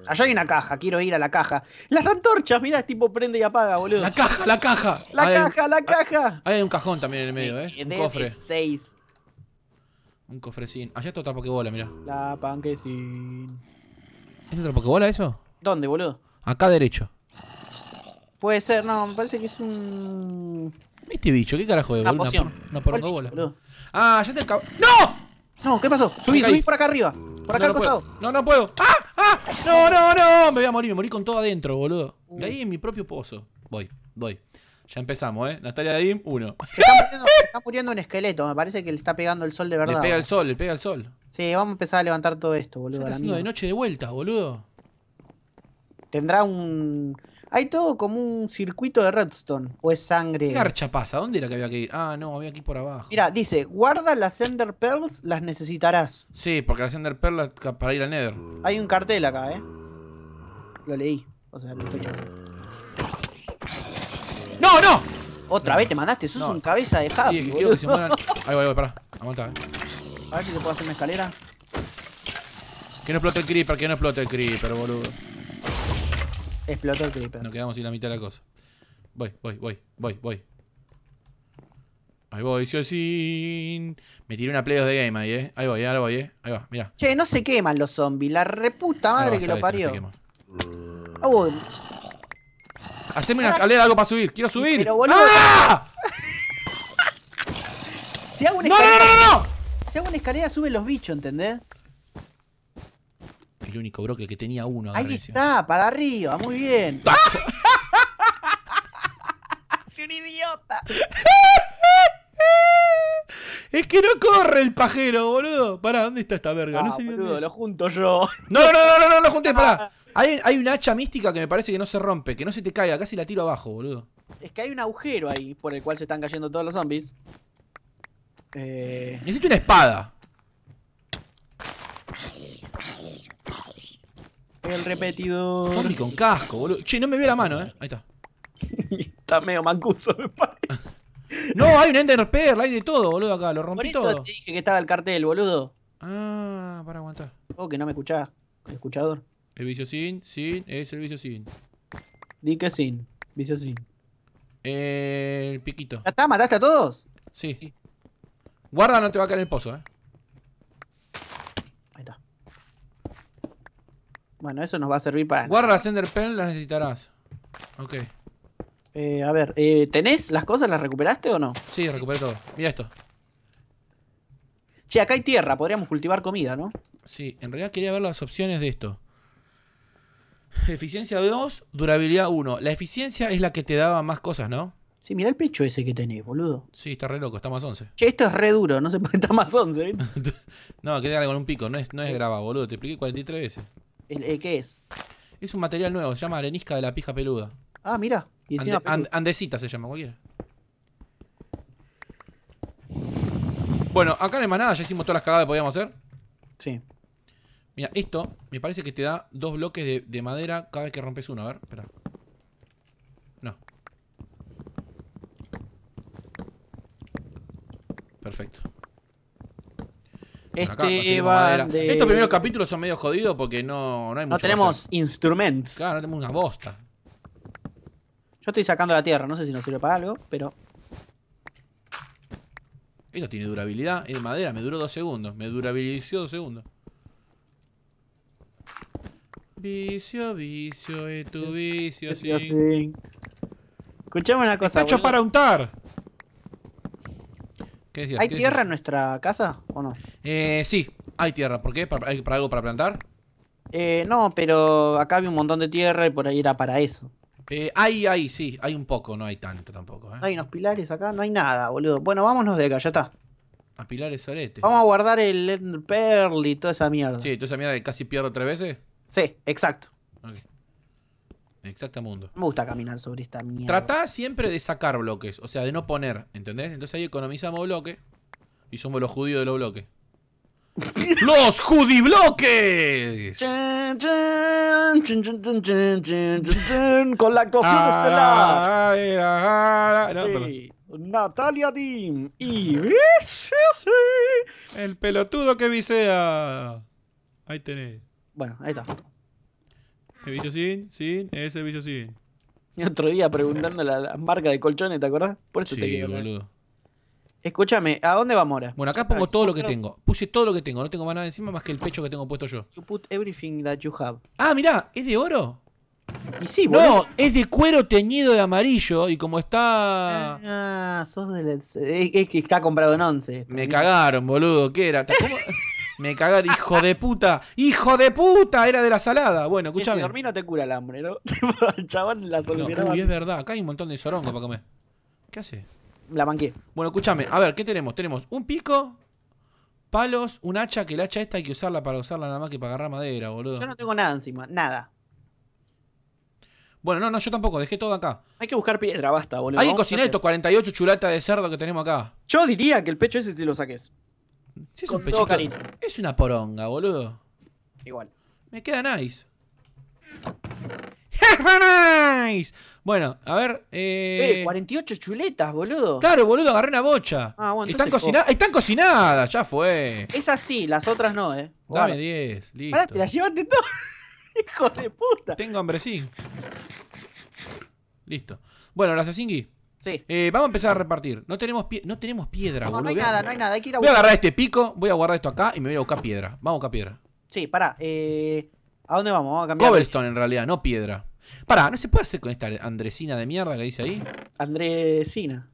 Allá ah, hay una caja, quiero ir a la caja. Las antorchas, mirá, tipo prende y apaga, boludo. La caja, la caja. La caja, la caja. Hay, hay un cajón también en el medio, ¿eh? Un cofre. Seis. Un cofrecín. Allá ah, está otra pokebola, mirá. La panquecín. ¿Es otra pokebola eso? ¿Dónde, boludo? Acá derecho. Puede ser, no, me parece que es un. Este bicho, ¿qué carajo de boludo? Poción. Una, una bola. ah, ya te acabo. ¡No! No, ¿qué pasó? Subí, subí por acá arriba. Por acá al costado. No, no puedo. ¡Ah! ¡Ah! ¡No, no, no! Me voy a morir, me morí con todo adentro, boludo. Uh. ahí en mi propio pozo. Voy, voy. Ya empezamos, ¿eh? Natalia Dim, uno. está, muriendo, está muriendo un esqueleto, me parece que le está pegando el sol de verdad. Le pega el sol, le pega el sol. Sí, vamos a empezar a levantar todo esto, boludo. Ya está haciendo de noche de vuelta, boludo. Tendrá un, hay todo como un circuito de redstone. O es sangre. ¿Qué garcha pasa? ¿Dónde era que había que ir? Ah, no, había aquí por abajo. Mira, dice: guarda las Ender Pearls, las necesitarás. Sí, porque las Ender Pearls para ir al Nether. Hay un cartel acá, ¿eh? Lo leí. O sea, lo estoy. ¡No, no! Otra vez te mandaste, sos un cabeza de jabo. Sí, que quiero que se muevan. Ahí voy, ahí voy, pará. A eh. A ver si te puedo hacer una escalera. Que no explote el creeper, que no explote el creeper, boludo. Explotó el creeper. Nos quedamos sin la mitad de la cosa. Voy, voy, voy, voy, voy. Ahí voy, sí, sí. Me tiré una playoff de game ahí, eh. Ahí voy, ahí voy, eh. Ahí va, mirá. Che, no se queman los zombies. La reputa madre que lo parió. Ah, no Haceme una escalera, algo para subir. Quiero subir. ¡Ah! <laughs> si hago una escalera, no, no, no, no, no. Si hago una escalera, suben los bichos, ¿entendés? el único broque que tenía uno. Ahí está, para arriba, muy bien. ¡Soy <laughs> un idiota! <laughs> Es que no corre el pajero, boludo. Pará, ¿dónde está esta verga? no ah, sé lo junto yo. No, no, no, no, no, lo junté, <laughs> pará. Hay, hay hacha mística que me parece que no se rompe, que no se te caiga, casi la tiro abajo, boludo. Es que hay un agujero ahí por el cual se están cayendo todos los zombies. Eh. Necesito una espada. El repetido Zombie con casco, boludo. Che, no me vio la mano, eh. Ahí está. <laughs> está medio mancuso, me parece. No, hay un Ender hay de todo, boludo, acá. Lo rompí Por eso todo. te dije que estaba el cartel, boludo. Ah, para aguantar. Oh, que no me El Escuchador. El vicio sin, sin, es el vicio sin. Di que sin, vicio sin. El piquito. ¿Ya está? ¿Mataste a todos? Sí. Guarda, no te va a caer el pozo, eh. Bueno, eso nos va a servir para... Guarda Sender Pen, las necesitarás. Ok. Eh, a ver, eh, ¿tenés las cosas? ¿Las recuperaste o no? Sí, recuperé todo. Mira esto. Che, acá hay tierra, podríamos cultivar comida, ¿no? Sí, en realidad quería ver las opciones de esto. Eficiencia 2, durabilidad 1. La eficiencia es la que te daba más cosas, ¿no? Sí, mira el pecho ese que tenés, boludo. Sí, está re loco, está más 11. Che, esto es re duro, no se puede estar más 11. <laughs> no, quería algo con un pico, no es, no boludo. Te expliqué 43 veces qué es? Es un material nuevo, se llama arenisca de la pija peluda. Ah, mira. andesita se llama, cualquiera. Bueno, acá en hay manada ya hicimos todas las cagadas que podíamos hacer. Sí. Mira, esto me parece que te da dos bloques de, de madera cada vez que rompes uno. A ver, espera. No. Perfecto. Este Estos primeros capítulos son medio jodidos porque no, no hay No tenemos instrumentos. Claro, no tenemos una bosta. Yo estoy sacando la tierra, no sé si nos sirve para algo, pero. Esto tiene durabilidad, es madera, me duró dos segundos. Me durabilizó dos segundos. Vicio, vicio, y tu vicio, sí. Escuchame una cosa. Está hecho para untar. ¿Hay tierra en nuestra casa o no? Eh, sí, hay tierra. ¿Por qué? ¿Para, hay, algo para plantar? Eh, no, pero acá había un montón de tierra y por ahí era para eso. Eh, hay, hay, sí, hay un poco, no hay tanto tampoco. ¿eh? Hay unos pilares acá, no hay nada, boludo. Bueno, vámonos de acá, ya está. A pilares sorete. Vamos a guardar el Ender Pearl y toda esa mierda. Sí, toda esa mierda que casi pierdo tres veces. Sí, exacto. Exacto mundo. Me gusta caminar sobre esta mierda. Tratá siempre de sacar bloques, o sea, de no poner, ¿entendés? Entonces ahí economizamos bloques y somos los judíos de los bloques. <laughs> ¡Los judibloques! Con la actuación de Natalia Team y. Ah. El pelotudo que visea. Ahí tenés. Bueno, ahí está. Servicio sin, sin, es servicio sin. Y <laughs> otro día preguntando la, marca de colchones, ¿te acordás? Por eso te digo. boludo. Escúchame, ¿a dónde va Mora? Bueno, acá pongo todo lo que tengo. Puse todo lo que tengo, no tengo más nada encima más que el pecho que tengo puesto yo. You put everything that you have. Ah, mirá, ¿es de oro? Y sí, boludo. No, es de cuero teñido de amarillo y como está. Ah, sos del. Es, que está comprado en once. Me cagaron, boludo, ¿qué era? <laughs> ¿Cómo? Me cagar, hijo de puta. ¡Hijo de puta! Era de la salada. Bueno, escúchame. Si dormí no te cura el hambre, ¿no? <laughs> el la solucionaba. No, es verdad. Acá hay un montón de sorongo para comer. ¿Qué hace? La banqué. Bueno, escúchame. A ver, ¿qué tenemos? Tenemos un pico, palos, un hacha, que el hacha esta hay que usarla para usarla nada más que para agarrar madera, boludo. Yo no tengo nada encima. Nada. Bueno, no, no, yo tampoco, dejé todo acá. Hay que buscar piedra, basta, boludo. Hay que cocinar estos 48 chulatas de cerdo que tenemos acá. Yo diría que el pecho ese si lo saques es Es una poronga, boludo. Igual. Me queda nice. nice. Bueno, a ver. Eh... 48 eh, chuletas, boludo. Claro, boludo, agarré una bocha. Ah, bueno, están, están cocinadas, ya fue. Es así, las otras no, eh. Dame 10, listo. Pará, te las llevaste todas. <laughs> Hijo de puta. Tengo hambre, sí. Listo. Bueno, las Asingui. Sí. Eh, vamos a empezar a repartir. No tenemos, no tenemos piedra, boludo. hay nada, no hay nada. Hay que ir a voy a agarrar este pico, voy a guardar esto acá y me voy a buscar piedra. Vamos a buscar piedra. Sí, pará. Eh, ¿A dónde vamos? Cobblestone en realidad, no piedra. Pará, ¿no se puede hacer con esta andresina de mierda que dice ahí? Andresina.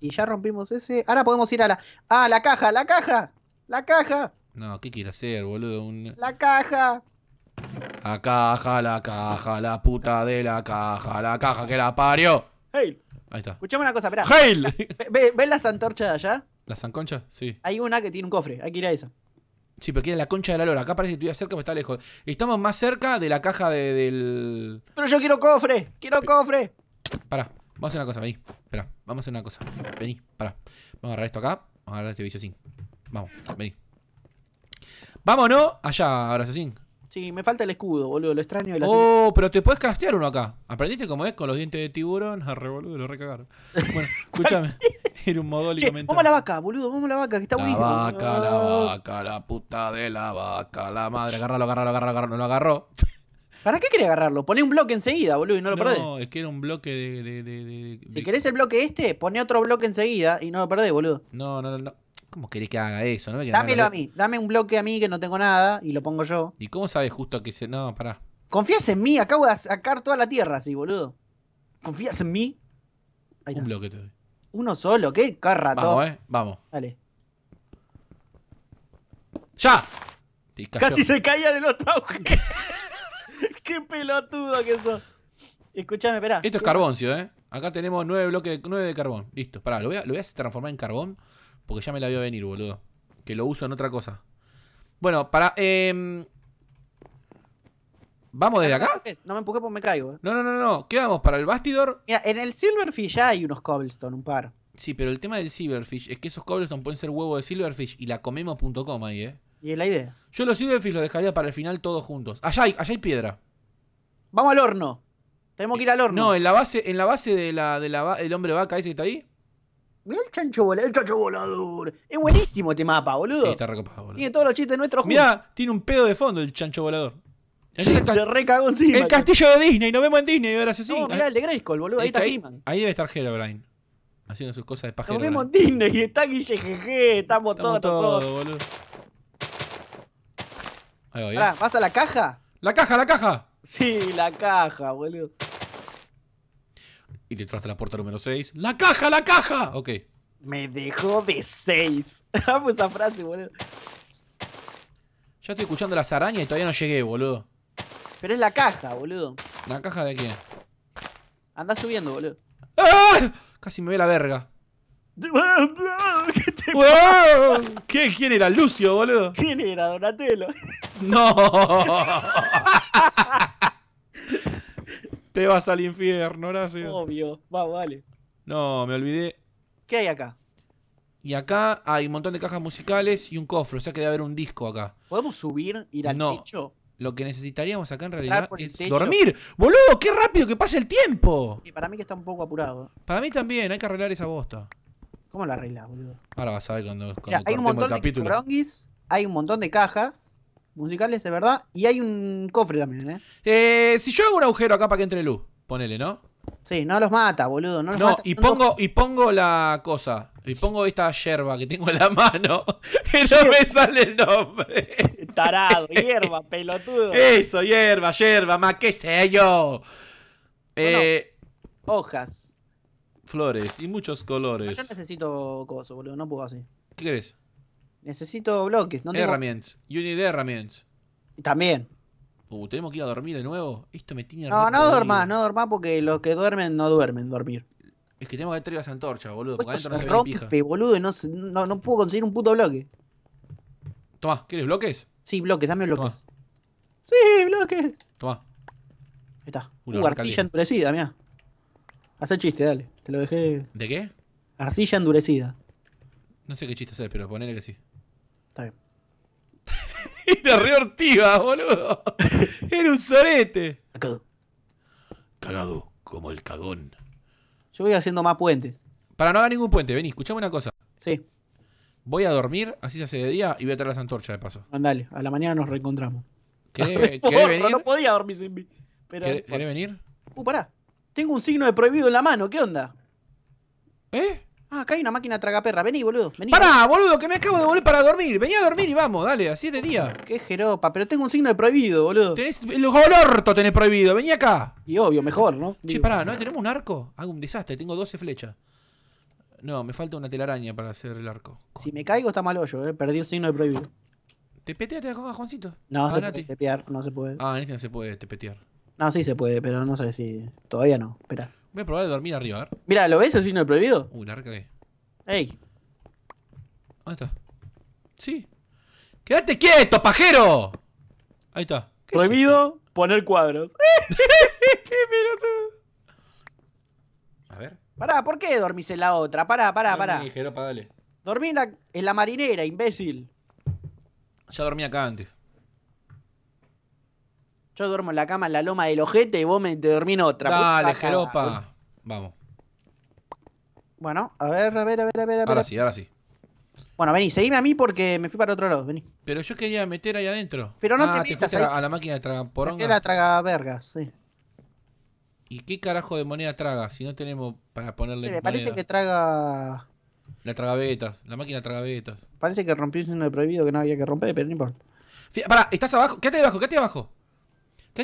Y ya rompimos ese. Ahora podemos ir a la. ¡Ah, la caja! ¡La caja! ¡La caja! No, ¿qué quiere hacer, boludo? ¡La caja! La caja, la caja, la puta de la caja, la caja que la parió. ¡Hail! Ahí está. Escuchame una cosa, espera. ¡Hail! <laughs> ¿Ves ve las antorchas de allá? ¿Las anconchas? Sí. Hay una que tiene un cofre, hay que ir a esa. Sí, pero quiere la concha de la lora. Acá parece que estuviera cerca, pero está lejos. Estamos más cerca de la caja de, del. Pero yo quiero cofre, quiero cofre. para vamos a hacer una cosa, vení. Espera, vamos a hacer una cosa. Vení, pará. Vamos a agarrar esto acá, vamos a agarrar este bicho así. Vamos, vení. Vámonos allá, ahora, Sí, me falta el escudo, boludo, lo extraño de la Oh, pero te puedes craftear uno acá. ¿Aprendiste cómo es? Con los dientes de tiburón, arre, boludo, lo recagaron. Bueno, <laughs> escúchame. Era un modólico che, Vamos a la vaca, boludo, vamos a la vaca, que está la buenísimo. La vaca, la vaca, la puta de la vaca, la madre. Agarralo, agarralo, agarralo, agarralo. No lo agarró. <laughs> ¿Para qué quería agarrarlo? Poné un bloque enseguida, boludo, y no lo perdés. No, es que era un bloque de, de, de, de Si querés el bloque este, poné otro bloque enseguida y no lo perdés, boludo. No, no, no. no. ¿Cómo querés que haga eso? No? Dámelo a mí. Dame un bloque a mí que no tengo nada y lo pongo yo. ¿Y cómo sabes justo que se.? No, pará. Confías en mí. Acabo de sacar toda la tierra así, boludo. ¿Confías en mí? un bloque te doy. Uno solo. ¿Qué carra Vamos, eh. Vamos. Dale. ¡Ya! Casi se caía del otro <laughs> Qué pelotudo que sos. Escúchame, esperá. Esto es carbón, eh. Acá tenemos nueve bloques, nueve de carbón. Listo, pará, lo lo voy a transformar en carbón porque ya me la vio venir, boludo. Que lo uso en otra cosa. Bueno, para... Em, ¿Vamos desde acá? No me empujé porque me caigo. Eh. No, no, no, no. ¿Qué vamos? ¿Para el bastidor? Mira, en el Silverfish ya hay unos cobblestone, un par. Sí, pero el tema del Silverfish es que esos cobblestone pueden ser huevo de Silverfish y la comemos.com ahí, ¿eh? ¿Y es la idea? Yo los Silverfish los dejaría para el final todos juntos. Allá hay, allá hay piedra. Vamos al horno. Tenemos eh, que ir al horno. No, en la base, en la base de la, hombre vaca ese que está ahí. Mirá el chancho volador. El chancho volador. Es buenísimo este mapa, boludo. Sí, está recopado, boludo. Tiene todos los chistes nuestros juego. Mirá, tiene un pedo de fondo el chancho volador. Sí, está... se encima. El castillo de Disney, nos vemos en Disney ahora sí. No, mirá el de Grayskull, boludo. Ahí, este, está he Ahí, debe estar Herobrine. Haciendo sus cosas de pajero. Nos vemos en Disney y está Guille Estamos, todos, todos nosotros. Ahí va, ¿Vas a la caja? ¡La caja, la caja! Sí, la caja, boludo. Y detrás de la puerta número 6. ¡La caja, la caja! Ok. Me dejó de 6. <laughs> Vamos esa frase, boludo. Ya estoy escuchando las arañas y todavía no llegué, boludo. Pero es la caja, boludo. ¿La caja de quién? Anda subiendo, boludo. ¡Ah! Casi me ve la verga. <laughs> ¿Qué, ¿Quién era? Lucio, boludo. ¿Quién era? Donatello. No. <laughs> Te vas al infierno, gracias. Obvio, vamos, vale. No, me olvidé. ¿Qué hay acá? Y acá hay un montón de cajas musicales y un cofre, o sea que debe haber un disco acá. ¿Podemos subir, ir al no. Lo que necesitaríamos acá en realidad es dormir. ¡Boludo! ¡Qué rápido que pasa el tiempo! Y para mí que está un poco apurado. Para mí también, hay que arreglar esa bosta. ¿Cómo la arreglas, boludo? Ahora vas a ver cuando, cuando hay un montón de capítulo. hay un montón de cajas musicales, de verdad. Y hay un cofre también, ¿eh? ¿eh? si yo hago un agujero acá para que entre luz, ponele, ¿no? Sí, no los mata, boludo. No, no y pongo, y pongo la cosa. Y pongo esta hierba que tengo en la <laughs> mano. pero no me sale el nombre. <laughs> Tarado, hierba, pelotudo. Eso, hierba, hierba, más qué sé yo. Eh, hojas. Flores y muchos colores. Yo necesito cosas, boludo, no puedo así. ¿Qué crees Necesito bloques. No herramientas. Tengo... Y de herramientas. También. Uh, tenemos que ir a dormir de nuevo. Esto me tiene No, no dormás, no dormás porque los que duermen no duermen dormir. Es que tenemos que traer las antorchas, boludo. Porque adentro no se rompe, pija. boludo, no, no, no, puedo conseguir un puto bloque. Tomá, ¿quieres bloques? Sí, bloques, dame bloques. Tomá. Sí, bloques. toma Ahí está. Una uh, arcilla endurecida, mira Haz chiste, dale. Te lo dejé. ¿De qué? Arcilla endurecida. No sé qué chiste hacer, pero ponele que sí. <laughs> Era re boludo. Era un sorete. Cagado. Cagado, como el cagón. Yo voy haciendo más puentes. Para no dar ningún puente, vení, escuchame una cosa. Sí. Voy a dormir, así se hace de día, y voy a traer las antorchas de paso. Andale, a la mañana nos reencontramos. ¿Querés, <laughs> venir? No podía dormir sin mí. venir? Uh, pará. Tengo un signo de prohibido en la mano, ¿qué onda? ¿Eh? Ah, acá hay una máquina tragaperra. Vení, boludo. Vení. Pará, boludo, que me acabo de volver para dormir. Vení a dormir y vamos, dale, así es de día. Qué jeropa, pero tengo un signo de prohibido, boludo. Tenés el orto tenés prohibido. Vení acá. Y obvio, mejor, ¿no? Sí, pará, ¿no tenemos un arco? Hago un desastre, tengo 12 flechas. No, me falta una telaraña para hacer el arco. Si me caigo está mal hoyo, eh. Perdí el signo de prohibido. ¿Te petea, te dejo Juancito? No, se ah, puede te... no se puede. Ah, en este no se puede te petear No, sí se puede, pero no sé si. Todavía no, espera. Voy a probar de dormir arriba, a ver. Mira, ¿lo ves el signo de prohibido? Uy, la recagué. Ey. ¿Dónde está? Sí. ¡Quédate quieto, pajero! Ahí está. Prohibido poner cuadros. <laughs> a ver. Pará, ¿por qué dormís en la otra? Pará, pará, no, pará. Dale. Dormí en la, en la marinera, imbécil. Ya dormí acá antes. Yo duermo en la cama en la loma del ojete y vos me te dormí en otra. Dale, jeropa. Vamos. Bueno, a ver, a ver, a ver, a ver. Ahora sí, ahora sí. Bueno, vení, seguime a mí porque me fui para otro lado, vení. Pero yo quería meter ahí adentro. Pero no te, ah, metas a, la máquina de Es la traga sí. ¿Y qué carajo de moneda traga si no tenemos para ponerle me parece que traga... La traga la máquina traga Parece que rompió un signo prohibido que no había que romper, pero no importa. Pará, estás abajo, quédate abajo, quédate abajo.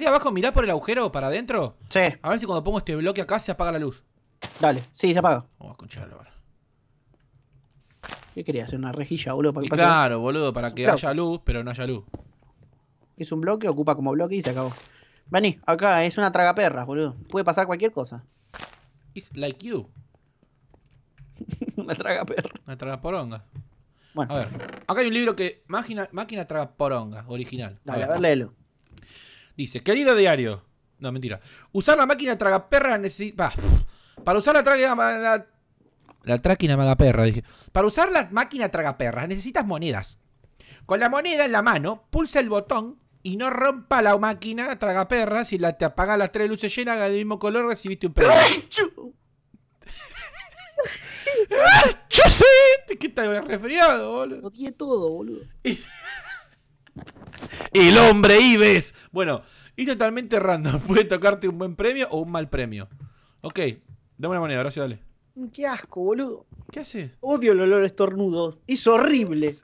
Qué abajo? Mirá por el agujero para adentro. Sí. A ver si cuando pongo este bloque acá se apaga la luz. Dale, sí, se apaga. Vamos a ahora. ¿Qué quería hacer? ¿Una rejilla, boludo? Para que claro, boludo, para que haya luz, pero no haya luz. Es un bloque, ocupa como bloque y se acabó. Vení, acá es una tragaperra, boludo. Puede pasar cualquier cosa. It's like you. <laughs> una tragaperra. Una tragaporonga. Bueno. A ver, acá hay un libro que... Máquina, máquina tragaporonga, original. Dale, a a ver léelo. Dice, querido diario. No, mentira. Usar la máquina tragaperra necesita... Para usar la traga... La, la magaperra, dije. Para usar la máquina tragaperra necesitas monedas. Con la moneda en la mano, pulsa el botón y no rompa la máquina traga tragaperra. Si la, te apaga las tres luces llenas del mismo color, recibiste un perro. chu! <laughs> ¿Qué tal resfriado, boludo? tiene todo, boludo. El hombre Ives. Bueno, y totalmente random. <laughs> Puede tocarte un buen premio o un mal premio. Ok, dame una moneda, gracias, dale. Mm, qué asco, boludo. ¿Qué hace? Odio el olor estornudo. Es horrible.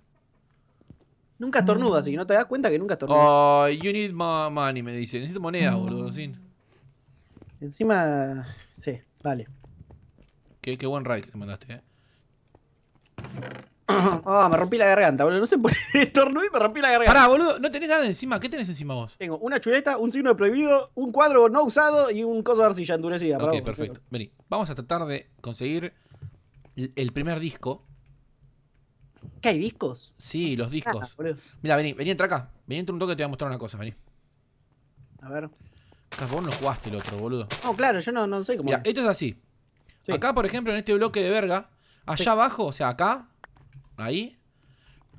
Nunca mm. estornudas, así no te das cuenta que nunca estornudas Oh, you need money, me dice. Necesito moneda, mm. boludo. Sin... Encima. Sí, vale. Qué, buen ride te mandaste, eh. <coughs> Ah, me rompí la garganta, boludo. No sé por qué <laughs> estornudé y me rompí la garganta. Pará, boludo, no tenés nada encima. ¿Qué tenés encima vos? Tengo una chuleta, un signo prohibido, un cuadro no usado y un coso de arcilla endurecida. Ok, perfecto. Vení, vamos a tratar de conseguir el primer disco. ¿Qué hay discos? Sí, los discos. Ah, Mira, vení, vení, entra acá. Vení, entra un toque y te voy a mostrar una cosa, vení. A ver. Por vos no jugaste el otro, boludo. No, claro, yo no, no sé cómo. Mira, esto es así. Acá, por ejemplo, en este bloque de verga, allá abajo, o sea, acá, ahí,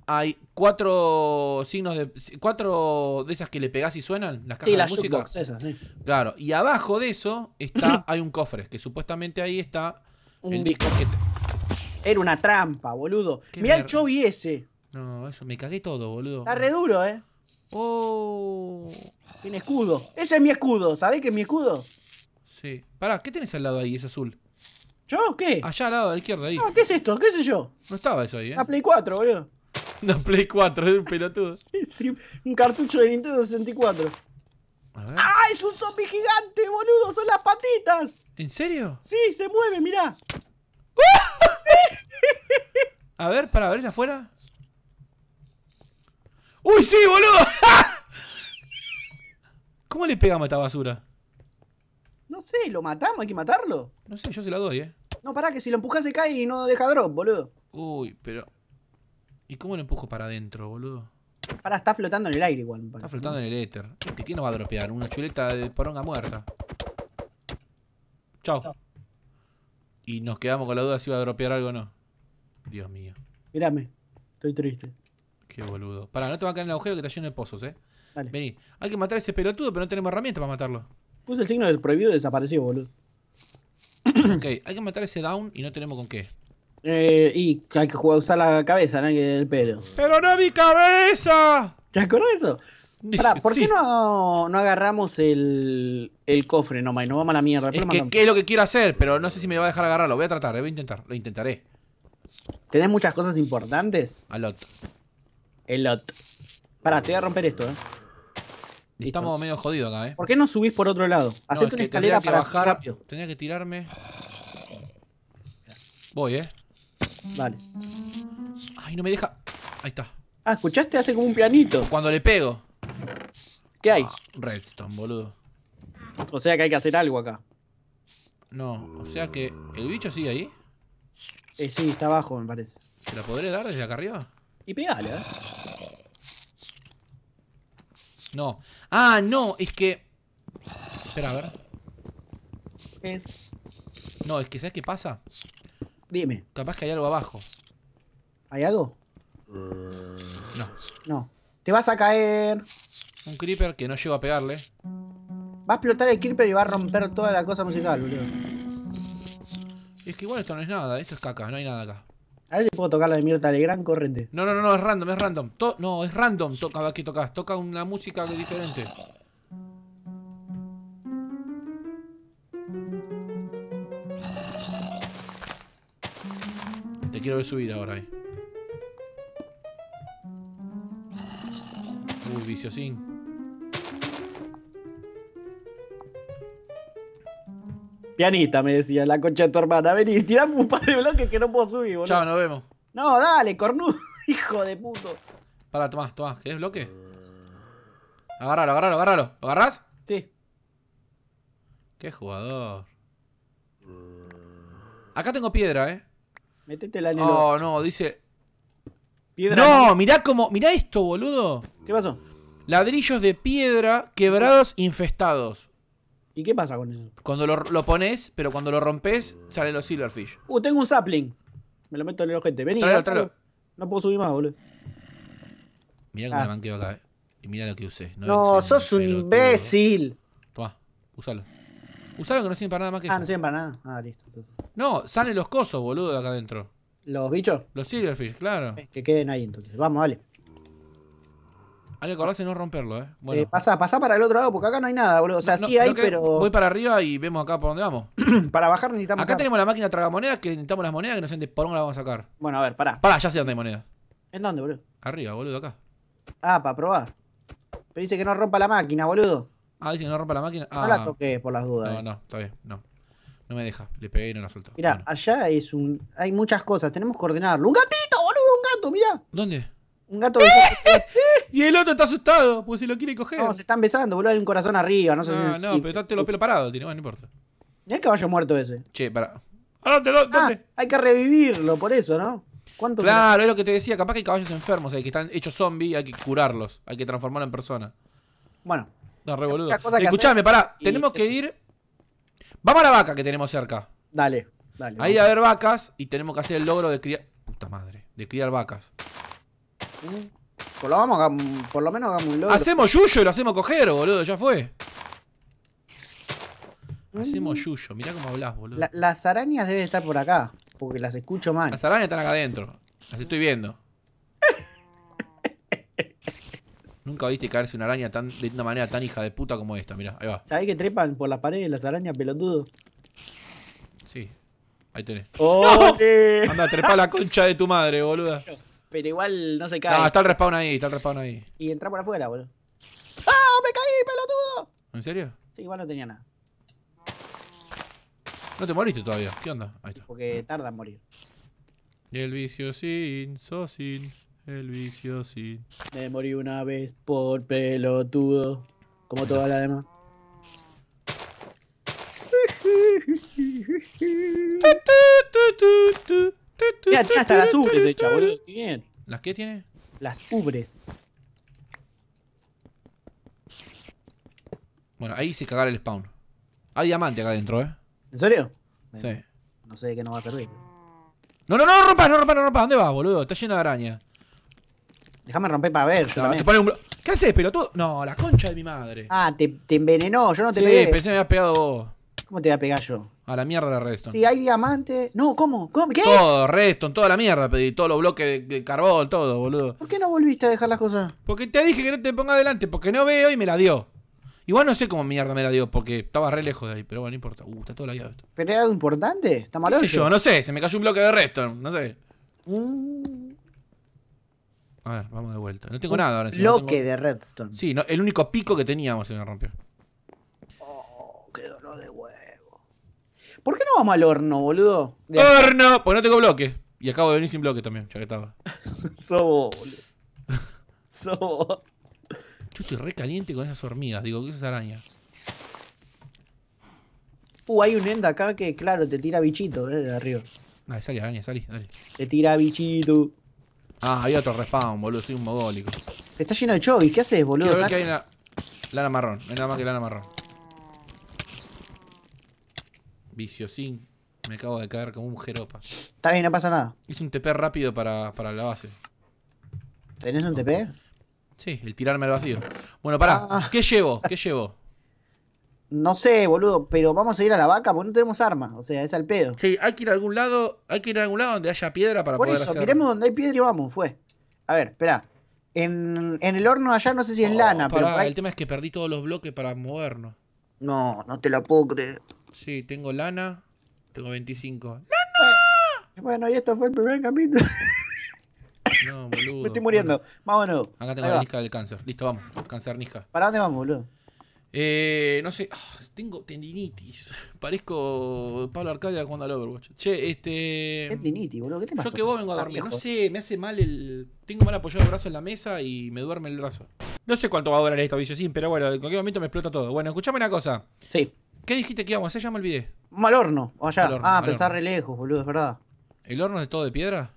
hay cuatro signos de. cuatro de esas que le pegás y suenan, las cajas sí, de música. Esas, sí. Claro, y abajo de eso está, <clears throat> hay un cofre, que supuestamente ahí está un disco. que Era una trampa, boludo. Mira el show ese. No, eso me cagué todo, boludo. Está re duro, eh. Oh. Tiene escudo. Ese es mi escudo. ¿Sabés que mi escudo? Sí. Pará, ¿qué tenés al lado ahí? Es azul. ¿Yo? ¿Qué? Allá al lado de la izquierda ahí. Ah, ¿qué es esto? ¿Qué sé yo? No estaba eso ahí, ¿eh? La Play 4, boludo. No <laughs> Play 4, es un pelotudo. <laughs> sí, un cartucho de Nintendo 64. A ver. ¡Ah! ¡Es un zombie gigante, boludo! ¡Son las patitas! ¿En serio? Sí, se mueve, mirá. <laughs> A ver, para ver, ¿es afuera? ¡Uy, sí, boludo! ¿Cómo le pegamos a esta basura? No sé, ¿lo matamos? ¿Hay que matarlo? No sé, yo se la doy, eh. No, pará, que si lo empujas se cae y no deja drop, boludo. Uy, pero. ¿Y cómo lo empujo para adentro, boludo? Pará, está flotando en el aire igual. Está flotando en el éter. ¿Este qué nos va a dropear? Una chuleta de poronga muerta. Chau. Y nos quedamos con la duda si va a dropear algo o no. Dios mío. Mírame, estoy triste. Qué boludo. Pará, no te va a caer en el agujero que está lleno de pozos, eh. Dale. Vení. Hay que matar a ese pelotudo, pero no tenemos herramientas para matarlo. Puse el signo del prohibido y desapareció, boludo ok, hay que matar ese down y no tenemos con qué. Eh, y hay que jugar, usar la cabeza, no el pelo. ¡Pero no mi cabeza! ¿Te acuerdas de eso? <laughs> Pará, ¿por qué no, no agarramos el, cofre No y no vamos a la mierda? Es que, ¿Qué es lo que quiero hacer? Pero no sé si me va a dejar agarrarlo. Voy a tratar, eh, voy a intentar, lo intentaré. ¿Tenés muchas cosas importantes? A lot. El lot. Pará, te voy a romper esto, eh. Estamos medio jodidos acá, ¿eh? ¿Por qué no subís por otro lado? Hacete una escalera para bajar rápido. Tenía que tirarme. Voy, ¿eh? Vale. Ay, no me deja. Ahí está. Ah, ¿escuchaste? Hace como un pianito. Cuando le pego. ¿Qué hay? Ah, redstone, boludo. O sea que hay que hacer algo acá. No, o sea que. ¿El bicho sigue ahí? Eh, sí, está abajo, me parece. ¿Se la podré dar desde acá arriba? Y pegale, ¿eh? No. Ah, no, es que... Espera, a ver. Es... No, es que ¿sabes qué pasa? Dime. Capaz que hay algo abajo. ¿Hay algo? No. No. Te vas a caer. Un creeper que no llego a pegarle. Va a explotar el creeper y va a romper toda la cosa musical, boludo. Es que igual esto no es nada, esto es caca, no hay nada acá. A ver si puedo tocar la de Mirta de gran No, no, no, no, es random, es random. no, es random toca aquí tocas. Toca una música diferente. Te quiero ver subir ahora ahí. Eh. Uy, viciosín. Pianista, me decía, la concha de tu hermana. Vení, tirame un par de bloques que no puedo subir, boludo. Chao, nos vemos. No, dale, cornudo, <laughs> hijo de puto. Para, tomás, tomás, es bloque? Agárralo, agárralo, agárralo. ¿Lo agarrás? Sí. Qué jugador. Acá tengo piedra, eh. Métete la el. Oh, no, dice. Piedra. No, no, mirá cómo. Mirá esto, boludo. ¿Qué pasó? Ladrillos de piedra quebrados infestados. ¿Y qué pasa con eso? Cuando lo, pones, pero cuando lo rompes, salen los silverfish. Uh, tengo un sapling. Me lo meto en el ojete. Vení, No puedo subir más, boludo. Mira cómo ah. me manqueo acá, eh. Y mira lo que usé. No, sos un imbécil. Toma, usalo. Usalo que no sirve para nada más que Ah, no sirve para nada. Ah, listo. No, salen los cosos, boludo, de acá adentro. ¿Los bichos? Los silverfish, claro. Eh, que queden ahí entonces. Vamos, dale. Hay que acordarse de no romperlo, ¿eh? eh bueno. Eh, pasa, pasa para el otro lado, porque acá no hay nada, boludo. O sea, sí hay, pero. Voy para arriba y vemos acá por dónde vamos. <clears throat> para bajar necesitamos. Acá tenemos la máquina tragamonedas que necesitamos las monedas que no sé de por dónde las vamos a sacar. Bueno, a ver, pará. Pará, ya sé dónde hay monedas. ¿En dónde, boludo? Arriba, boludo, acá. Ah, para probar. Pero dice que no rompa la máquina, boludo. Ah, dice que no rompa la máquina. Ah, no la ah. toqué por las dudas. No, no, está bien, no. No me deja, le pegué y no la soltó. Mirá, allá es un. Hay muchas cosas, tenemos que ordenarlo. ¡Un gatito, boludo! ¡Un gato! mira. ¿Dónde? Un gato <laughs> y el otro está asustado, porque si lo quiere coger. No, se están besando, boludo. Hay un corazón arriba, no sé si no, pero está los pelos parados, tiene, bueno, no importa. ¿Y caballo muerto ese? Che, para. Ah, ¿dónde, ah, hay que revivirlo, por eso, ¿no? ¿Cuánto Claro, es lo que te decía. Capaz que hay caballos enfermos hay que están hechos zombies hay que curarlos. Hay que transformarlos en persona. Bueno. No, re Escuchame, pará. Tenemos que este- ir. Vamos a la vaca que tenemos cerca. Dale, dale. Ahí a ver vacas y tenemos que hacer el logro de criar. Puta madre, de criar vacas. Por pues lo, vamos, por lo menos hagamos un Hacemos yuyo y lo hacemos coger, boludo, ya fue. Mm. Hacemos yuyo, mirá cómo hablas, boludo. las arañas deben estar por acá, porque las escucho mal. Las arañas están acá adentro, las estoy viendo. <laughs> Nunca viste caerse una araña tan, de una manera tan hija de puta como esta, mirá, ahí va. ¿Sabés que trepan por las paredes las arañas, pelotudo? Sí, ahí tenés. Oh, eh. Anda, trepa la concha de tu madre, boluda. <laughs> Pero igual no se cae. No, está el respawn ahí, está el respawn ahí. Y entra por afuera, boludo. ¡Ah! ¡Oh, ¡Me caí, pelotudo! ¿En serio? Sí, igual no tenía nada. No te moriste todavía. ¿Qué onda? Ahí está. Porque tarda en morir. Y el vicio sin, sin, el vicio sin. Me morí una vez por pelotudo. Como toda la demás. Mira, tiene hasta las ubres hecha, boludo. bien. ¿Las qué tiene? Las ubres. Bueno, ahí se cagar el spawn. Hay diamante acá adentro, ¿eh? ¿En serio? Sí. No sé de qué nos va a perder No, no, no, rompas, no rompas, no rompas. ¿Dónde vas, boludo? Está lleno de araña. Déjame romper para ver. ¿Qué haces, pelotudo? No, la concha de mi madre. Ah, te, envenenó. Yo no te sí, Sí, pensé que me habías pegado vos. ¿Cómo te voy a pegar yo? A la mierda de Redstone. Si hay diamante. No, ¿cómo? ¿Qué? Todo, Redstone, toda la mierda pedí. Todos los bloques de, carbón, todo, boludo. ¿Por qué no volviste a dejar las cosas? Porque te dije que no te ponga adelante, porque no veo y me la dio. Igual no sé cómo mierda me la dio, porque estaba re lejos de ahí, pero bueno, no importa. Uh, está todo la esto. ¿Pero era algo importante? ¿Está malo? No sé yo, no sé, se me cayó un bloque de redstone, no sé. Mm. A ver, vamos de vuelta. No tengo nada ahora. Bloque de redstone. Sí, el único pico que teníamos se me rompió. ¿Por qué no vamos al horno, boludo? ¡Horno! Pues no tengo bloque. Y acabo de venir sin bloque también, ya que estaba. <laughs> Sobo, boludo. <laughs> Sobo. Yo estoy re caliente con esas hormigas, digo, ¿qué es esa araña? Uh, hay un enda acá que, claro, te tira bichito eh, de arriba. Dale, salí, araña, salí, dale. Te tira bichito. Ah, había otro respawn, boludo, soy un mogólico. Está lleno de chovis, ¿qué haces, boludo? Quiero ver que hay una lana marrón, nada más que lana marrón. Viciosín. Me acabo de caer como un jeropa. Está bien, no pasa nada. Hice un TP rápido para, la base. ¿Tenés un TP? Sí, el tirarme al vacío. Bueno, pará. Ah. ¿Qué llevo? ¿Qué llevo? No sé, boludo, pero vamos a ir a la vaca porque no tenemos armas. O sea, es al pedo. Sí, hay que ir a algún lado, hay que ir a algún lado donde haya piedra para Por eso, miremos donde hay piedra y vamos, fue. A ver, espera. En, el horno allá no sé si es oh, lana, pero. El tema es que perdí todos los bloques para movernos. No, no te la puedo creer. Sí, tengo lana. Tengo 25. ¡Lana! Bueno, y esto fue el primer capítulo. No, boludo. Me estoy muriendo. Bueno. Vámonos. Acá tengo la va. del cáncer. Listo, vamos. Cáncer nisca. ¿Para dónde vamos, boludo? Eh, no sé, ah, tengo tendinitis. Parezco Pablo Arcadia cuando al Overwatch. Che, este. Tendinitis, boludo, ¿qué te pasa? Yo que vos vengo a ah, dormir. No sé, me hace mal el. Tengo mal apoyado el brazo en la mesa y me duerme el brazo. No sé cuánto va a durar esto, visión, pero bueno, en cualquier momento me explota todo. Bueno, escuchame una cosa. Sí. ¿Qué dijiste que íbamos a hacer? Ya me olvidé. Mal horno, allá. Al horno, ah, pero está re lejos, boludo, es verdad. ¿El horno es todo de piedra?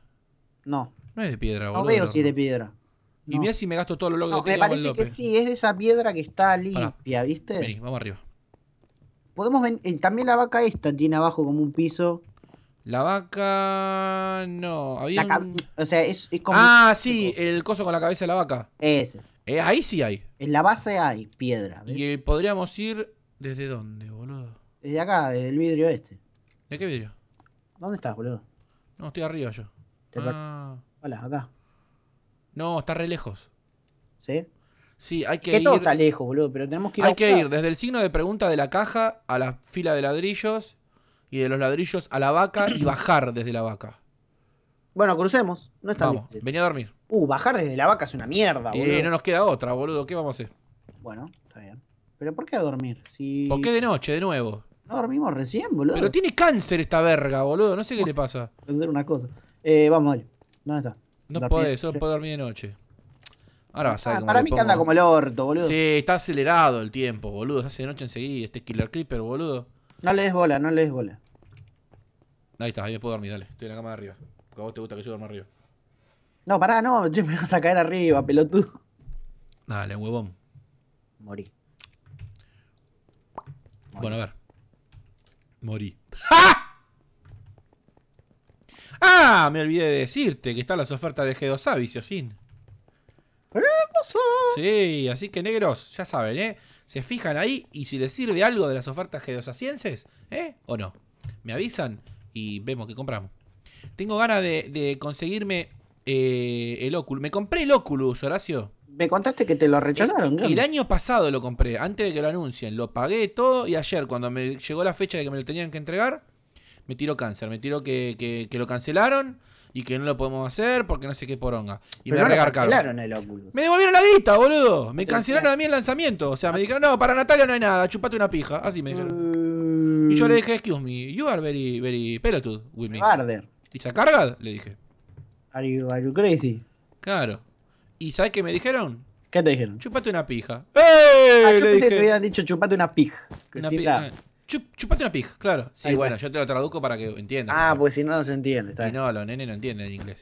No. No es de piedra, boludo. No veo si es de piedra. Y mira si me gasto todo lo que no, Me parece que sí, es de esa piedra que está limpia, ¿viste? Vení, vamos arriba. Podemos ver. Eh, también la vaca esta tiene abajo como un piso. La vaca. No. Había O sea, es, como. Ah, sí, el coso con la cabeza de la vaca. Eso. Eh, ahí sí hay. En la base hay piedra. Y eh, podríamos ir ¿Desde dónde, boludo? Desde acá, desde el vidrio este. ¿De qué vidrio? ¿Dónde estás, boludo? No, estoy arriba yo. ah. Hola, acá. No, está re lejos. ¿Sí? Sí, hay que, es que ir. todo está lejos, boludo, pero tenemos que ir. Hay que ir desde el signo de pregunta de la caja a la fila de ladrillos y de los ladrillos a la vaca y <clears throat> bajar desde la vaca. Bueno, crucemos. No está vamos, bien. a dormir. Uh, bajar desde la vaca es una mierda, boludo. Y no nos queda otra, boludo. ¿Qué vamos a hacer? Bueno, está bien. ¿Pero por qué a dormir? ¿Por qué de noche, de nuevo? No dormimos recién, boludo. Pero tiene cáncer esta verga, boludo. No sé qué le pasa. una cosa. Eh, vamos, dale. ¿Dónde está? No puede. podés, solo podés dormir de noche. Ahora vas a ah, Para mí que anda como el orto, boludo. Sí, está acelerado el tiempo, boludo. hace de noche enseguida. Este Killer Clipper, boludo. No le des bola, no le des bola. Ahí está, ahí me puedo dormir, dale. Estoy en la cama de arriba. Porque a vos te gusta que yo duerma arriba. No, pará, no. Yo me vas a caer arriba, pelotudo. Dale, huevón. Morí. Bueno, a ver. Morí. ¡Ja! ¡Ah! Me olvidé de decirte que están las ofertas de G2 a Sí, así que negros, ya saben, ¿eh? Se fijan ahí y si les sirve algo de las ofertas G2 ¿eh? O no. Me avisan y vemos qué compramos. Tengo ganas de, conseguirme eh, el Oculus. Me compré el Oculus, Horacio me contaste que te lo rechazaron. Y el año pasado lo compré, antes de que lo anuncien. Lo pagué todo y ayer, cuando me llegó la fecha de que me lo tenían que entregar, me tiró cáncer. Me tiró que, lo cancelaron y que no lo podemos hacer porque no sé qué poronga. Y me cancelaron el Oculus. Me devolvieron la guita, boludo. Me cancelaron a mí el lanzamiento. O sea, me dijeron, no, para Natalia no hay nada, chupate una pija. Así me dijeron. Mm. Y yo le dije, excuse me, you are very, very pelotudo with me. ¿Y se carga? Le dije. are you crazy? Claro. ¿Y sabes qué me dijeron? ¿Qué te dijeron? Chupate una pija. ¡Eh! Ah, yo ¡Eh! pensé que te hubieran dicho chupate una pija. Una pija. Eh, chupate una pija, claro. Sí, bueno, yo te lo traduzco para que entiendas. Ah, pues si no, no se entiende. Está y no, los nenes no entienden en inglés,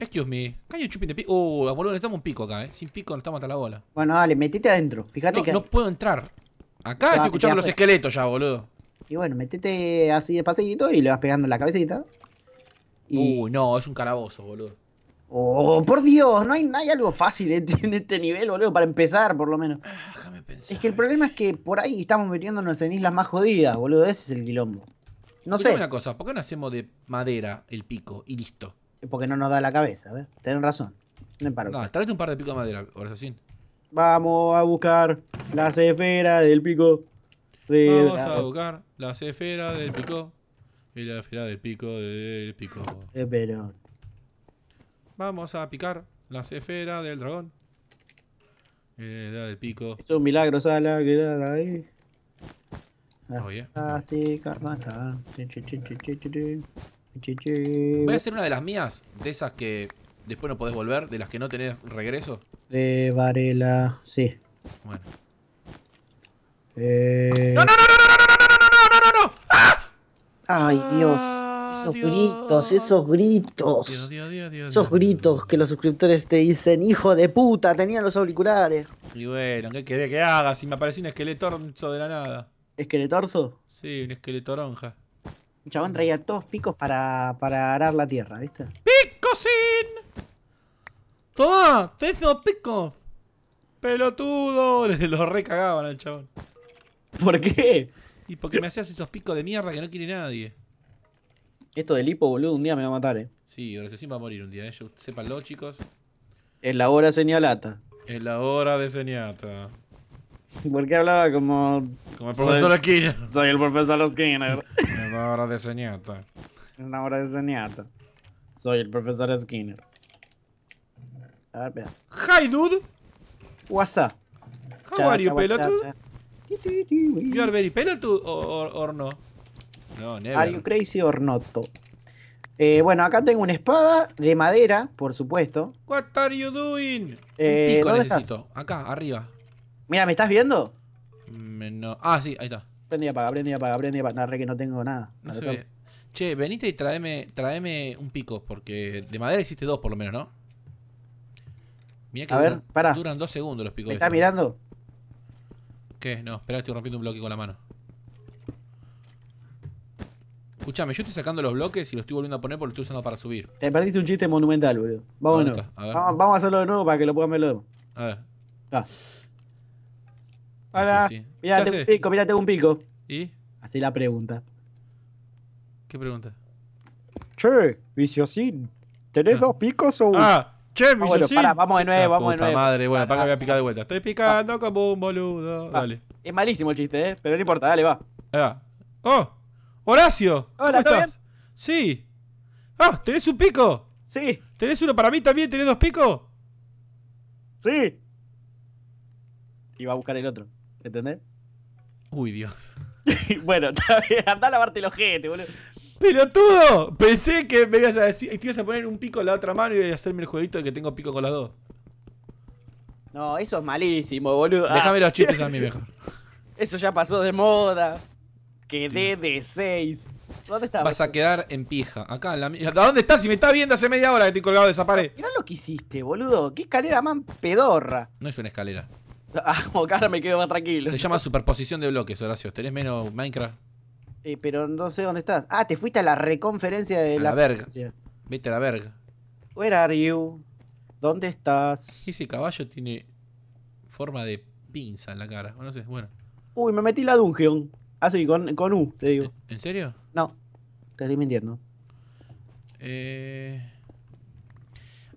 Excuse me, Caño chupin de pico? Uh, boludo, necesitamos un pico acá, eh. Sin pico no estamos hasta la bola. Bueno, dale, metete adentro. Fíjate que. No puedo entrar. Acá estoy escuchando los esqueletos ya, boludo. Y bueno, metete así de pasillito y le vas pegando en la cabecita. Uh, no, es un calabozo, boludo. Oh, por Dios, no hay, algo fácil <laughs> en este nivel, boludo, para empezar, por lo menos. Ah, es que el problema es que por ahí estamos metiéndonos en islas más jodidas, boludo. Ese es el quilombo. No sé. una cosa, ¿por qué no hacemos de madera el pico y listo? Porque no nos da la cabeza, ¿ves? Tenés razón. No, paro, tráete un par de picos de madera, sí Vamos a buscar la esferas del pico. Vamos a buscar las esferas del pico. Y la esfera del pico del pico. Espera. Eh, Vamos a picar la esferas del dragón. Eh, da del pico. Es un milagro, Sala, que da ahí. Voy a hacer una de las mías, de esas que después no podés volver, de las que no tenés regreso. De Varela, sí. Bueno. Eh... ¡No, no, no, no, no, no, no, no, no, no, no! ¡Ah! ¡Ay, Dios! esos gritos, esos gritos. esos gritos que los suscriptores te dicen, hijo de puta, tenían los auriculares. Y bueno, ¿qué quede que haga si me apareció un esqueletorzo de la nada? ¿Esqueletorzo? Sí, un esqueletoronja. El chabón traía todos picos para, para arar la tierra, ¿viste? sin! ¡Toma! ¡Te hizo picos! ¡Pelotudo! <laughs> Lo recagaban al chabón. ¿Por qué? Y porque me hacías esos picos de mierda que no quiere nadie. Esto del hipo, boludo, un día me va a matar, eh. Sí, me va a morir un día, eh. sepanlo chicos. Es la hora señalata. Es la hora de señalata ¿Por qué hablaba como. Como el profesor Skinner? Soy el profesor Skinner. es la hora de señalata Es la hora de señata. Soy el profesor Skinner. A ver, pega. Hi, dude. What's up? How are you, pelotudo? You are very pelotudo or no? No, never. Are crazy or eh, bueno, acá tengo una espada de madera, por supuesto. What are you doing? Eh, pico necesito. Acá, arriba. Mira, ¿me estás viendo? Ah, sí, ahí está. Prende y apaga, prende y apaga, prende apaga. que no tengo nada. No Che, venite y tráeme, tráeme un pico, porque de madera existe dos por lo menos, ¿no? Mira, que duran, duran dos segundos los picos. ¿Me estás mirando? ¿Qué? No, espera, estoy rompiendo un bloque con la mano. Escuchame, yo estoy sacando los bloques y los estoy volviendo a poner porque los estoy usando para subir. Te perdiste un chiste monumental, boludo. Vamos, a vamos, a hacerlo de nuevo para que lo puedan ver luego. A ver. Ah. Hola. Mirá, tengo un pico, mirá, tengo un pico. ¿Y? Hacé la pregunta. ¿Qué pregunta? Che, Viciosín, ¿tenés ah. dos picos o uno? Ah, che, ah, Viciosín. vamos de nuevo, vamos de nuevo. madre, bueno, para que voy a picar de vuelta. Estoy picando ah. como un boludo. Dale. Es malísimo el chiste, ¿eh? Pero no importa, dale, va. Ahí va. ¡Oh! Horacio, ¿cómo estás? Sí. Ah, ¿tenés un pico? Sí. ¿Tenés uno para mí también? ¿Tenés dos picos? Sí. Iba a buscar el otro, ¿entendés? Uy, Dios. <laughs> bueno, está andá a lavarte los ojete, boludo. ¡Pelotudo! Pensé que me ibas a decir. Te ibas a poner un pico en la otra mano y a hacerme el jueguito de que tengo pico con las dos. No, eso es malísimo, boludo. Déjame ah. los chistes <laughs> a mí mejor. Eso ya pasó de moda. Quedé de 6. ¿Dónde estás? Vas a quedar en pija. Acá en la ¿Dónde estás? Si me estás viendo hace media hora que estoy colgado de esa pared. Mirá lo que hiciste, boludo. Qué escalera más pedorra. No es una escalera. <laughs> Ah, ahora me quedo más tranquilo. Se llama superposición de bloques, Horacio. ¿Tenés menos Minecraft? Eh, pero no sé dónde estás. Ah, te fuiste a la reconferencia de a la. verga. Vete a la verga. Where are you? ¿Dónde estás? Ese caballo tiene forma de pinza en la cara. No sé, bueno. Uy, me metí la dungeon. Ah, sí, con, con U, te digo. ¿En serio? No, te estoy mintiendo. Eh,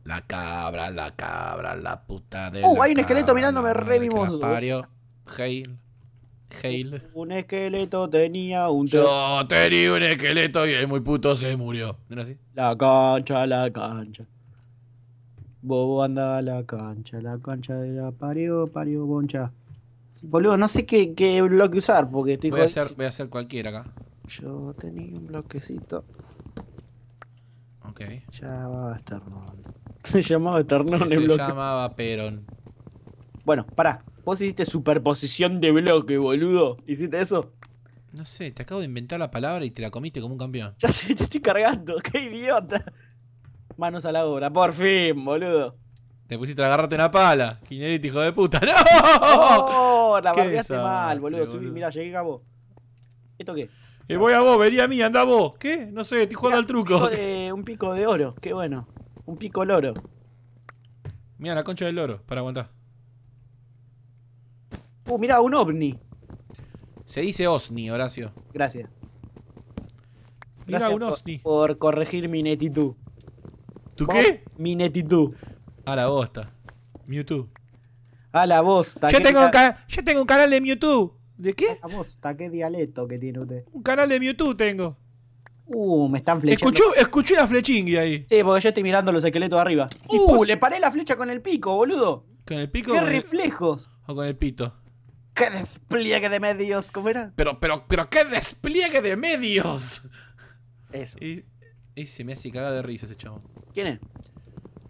la cabra, la cabra, la puta de. ¡Uh! hay un esqueleto mirándome re mimoso. Hail. Hail. Un esqueleto tenía un. Yo tenía un esqueleto y el muy puto se murió. ¿No así? La cancha, la cancha. Bobo anda a la cancha, la cancha de la parió, parió, boncha. Boludo, no sé qué, bloque usar porque estoy voy a, hacer, voy a hacer cualquiera acá. Yo tenía un bloquecito. Ok. Llamaba Esternón. se <laughs> llamaba Esternón el bloque. Se llamaba Perón. Bueno, pará. Vos hiciste superposición de bloque, boludo. ¿Hiciste eso? No sé, te acabo de inventar la palabra y te la comiste como un campeón. <laughs> Ya sé, te estoy cargando, <laughs> qué idiota. Manos a la obra, por fin, boludo. Te pusiste a agarrarte una pala. Quinerito, hijo de puta. ¡No! la barriaste mal, boludo. Subí, mirá, llegué a vos. ¿Esto qué? voy a vos, venía a mí, andá vos. ¿Qué? No sé, estoy jugando al truco. Un pico, de, oro, qué bueno. Un pico loro. Mira la concha del oro, para aguantar. Uh, mira un ovni. Se dice osni, Horacio. Gracias. Mira un por, Por, corregir mi netitud. ¿Tú qué? Mi netitud. A la bosta. Mewtwo. A la voz. Yo tengo, un yo tengo un canal de Mewtwo. ¿De qué? A qué dialecto que tiene usted. Un canal de Mewtwo tengo. Uh, me están flechando. escuché la flechinguia ahí. Sí, porque yo estoy mirando los esqueletos de arriba. Uh, le paré la flecha con el pico, boludo. ¿Con el pico? ¡Qué reflejos! O con el pito. ¡Qué despliegue de medios! ¿Cómo era? Pero, pero, pero, ¡qué despliegue de medios! Eso. Y, se me hace cagar de risa ese chavo. ¿Quién es?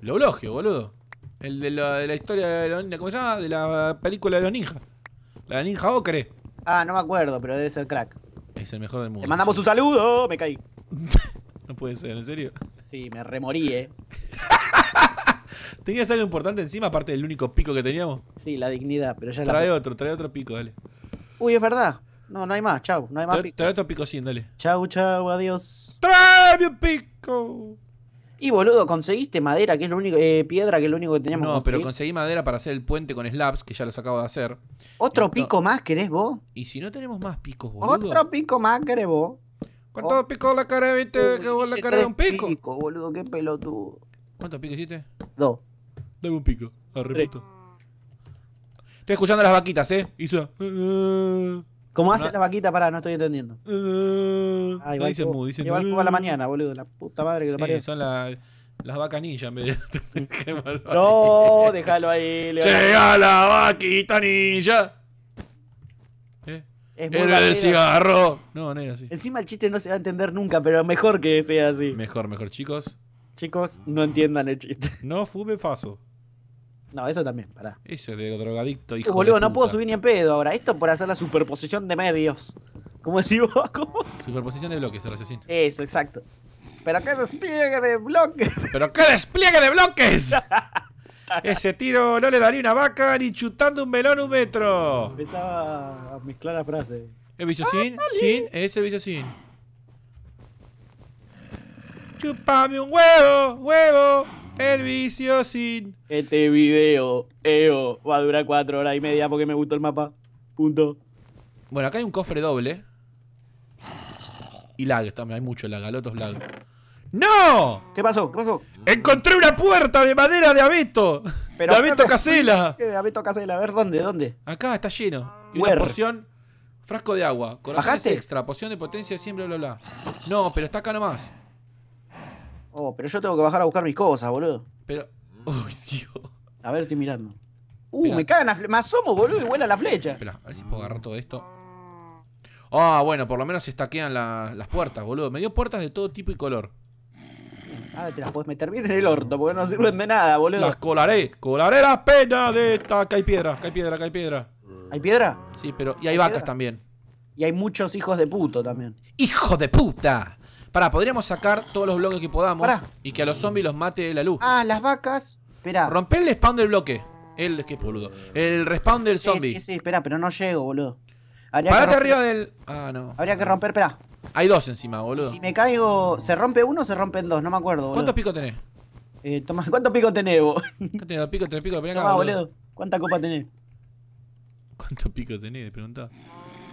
Lo boludo. El de la, de la historia de la, ¿cómo se llama? De la película de los ninjas. La ninja ocre. Ah, no me acuerdo, pero debe ser crack. Es el mejor del mundo. Le mandamos un saludo, me caí. <laughs> no puede ser, ¿en serio? Sí, me remorí, eh. <laughs> ¿Tenías algo importante encima, aparte del único pico que teníamos? Sí, la dignidad, pero ya Trae otro, trae otro pico, dale. Uy, es verdad. No, no hay más, chau, no hay más pico. Trae otro pico, sí, dale. Chau, chau, adiós. ¡Trae mi pico! Y boludo, conseguiste madera, que es lo único, eh, piedra, que es lo único que teníamos. No, pero conseguí madera para hacer el puente con slabs, que ya los acabo de hacer. ¿Otro pico más querés vos? Y si no tenemos más picos, boludo. Otro pico más querés vos. ¿Cuántos picos la cara viste que vos la cara un pico? picos, boludo, qué pelotudo. ¿Cuántos picos hiciste? Dos. Dame un pico, arrepiento. Estoy escuchando las vaquitas, eh. Isa. ¿Cómo hace la vaquita? Pará, no estoy entendiendo. Uh, no ah, dicen mu, dicen Igual a la mañana, boludo. La puta madre que lo parió. Son la, las vacanillas en vez de. <laughs> no, déjalo ahí. Llega la vaquita ninja. ¿Eh? Es Era cigarro. No, no era así. Encima el chiste no se va a entender nunca, pero mejor que sea así. Mejor, mejor, chicos. Chicos, no entiendan el chiste. No fume faso. No, eso también, pará. Eso es de drogadicto, y eh, boludo, no puedo subir ni en pedo ahora. Esto por hacer la superposición de medios. ¿Cómo decís vos? <laughs> Superposición de bloques, el asesino. Eso, exacto. Pero qué despliegue de bloques. <laughs> Pero qué despliegue de bloques. <laughs> Ese tiro no le daría una vaca ni chutando un melón un metro. Empezaba a mezclar la frase. ¿Es bicho ah, sin? ese bicho Chupame un huevo, huevo. El vicio sin. Este video, eo, va a durar cuatro horas y media porque me gustó el mapa. Punto. Bueno, acá hay un cofre doble. Y lag también, hay mucho lag, otro lag. ¡No! ¿Qué pasó? ¿Qué pasó? ¡Encontré una puerta de madera de abeto! Pero de abeto casela. ¿Qué de abeto casela? A ver, ¿dónde? ¿Dónde? Acá, está lleno. Y una poción, frasco de agua, corazones ¿Bajaste? extra, poción de potencia, siempre, bla, No, pero está acá nomás. Oh, pero yo tengo que bajar a buscar mis cosas, boludo. Pero. <laughs> ¡uy, Dios. A ver, estoy mirando. Uh, me cagan flechas. Me asomo, boludo, y vuela la flecha. Espera, a ver si puedo agarrar todo esto. Ah, bueno, por lo menos se estaquean las puertas, boludo. Me dio puertas de todo tipo y color. Ah, te las podés meter bien en el orto, porque no sirven de nada, boludo. Las colaré, colaré las penas de esta. Que hay piedra, que hay piedra, que hay piedra. ¿Hay piedra? Sí, pero. Y hay, vacas también. Y hay muchos hijos de puto también. ¡Hijo de puta! Pará, podríamos sacar todos los bloques que podamos y que a los zombies los mate la luz. Ah, las vacas. Espera. Rompe el spawn del bloque. El, qué boludo. El respawn del zombie. Sí, sí, sí pero no llego, boludo. Parate arriba del. Ah, no. Habría que romper, espera Hay dos encima, boludo. Si me caigo. ¿Se rompe uno o se rompen dos? No me acuerdo, boludo. ¿Cuántos picos tenés? Eh, <laughs> ¿cuántos picos tenés vos? ¿Cuántos ¿Picos? picos? Acá, boludo. ¿Cuánta copa tenés? ¿Cuántos picos tenés? preguntado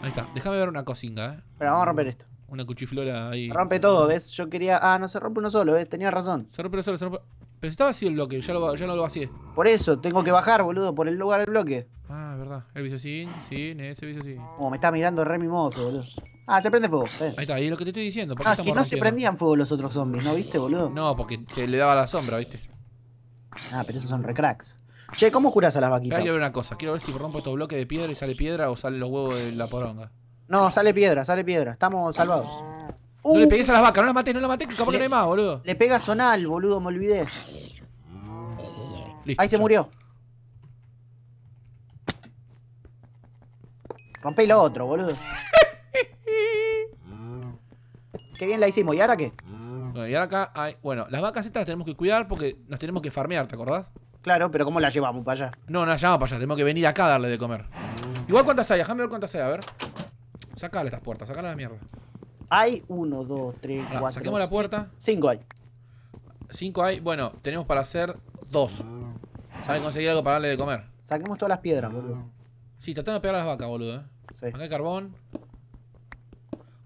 Ahí está. Déjame ver una cosinga, eh. Pero vamos a romper esto una cuchiflora ahí. rompe todo, ¿ves? Yo quería. Ah, no se rompe uno solo, ¿ves? Tenía razón. Se rompe uno solo, se rompe. Pero estaba así el bloque, ya, lo, ya no lo vacié. Por eso, tengo que bajar, boludo, por el lugar del bloque. Ah, verdad. El visocín sí ese vicio Oh, me está mirando re mozo boludo. Ah, se prende fuego. Ahí está, ahí es lo que te estoy diciendo. porque ah, que no se prendían fuego los otros zombies, ¿no viste, boludo? No, porque se le daba la sombra, ¿viste? Ah, pero esos son recracks. Che, ¿cómo curas a las vaquitas? quiero ver una cosa, quiero ver si rompo estos bloques de piedra y sale piedra o salen los huevos de la poronga. No, sale piedra, sale piedra. Estamos salvados. no le uh. pegues a las vacas, no las mates, no las mates, Que le, que no hay más, boludo. Le pega Zonal, boludo, me olvidé. Ahí se murió. Rompé lo otro, boludo. <laughs> qué bien la hicimos, ¿y ahora qué? y ahora acá hay... Bueno, las vacas estas las tenemos que cuidar porque las tenemos que farmear, ¿te acordás? Claro, pero ¿cómo las llevamos para allá? No, no las llevamos para allá, tenemos que venir acá a darle de comer. Igual cuántas hay, déjame ver cuántas hay, a ver. Sacale estas puertas, sacale la mierda. Hay uno, dos, tres, cuatro. Saquemos la puerta. Cinco hay. Cinco hay. Bueno, tenemos para hacer dos. ¿Saben conseguir algo para darle de comer? Saquemos todas las piedras, boludo. Sí, tratando de pegar las vacas, boludo. Eh. Acá carbón.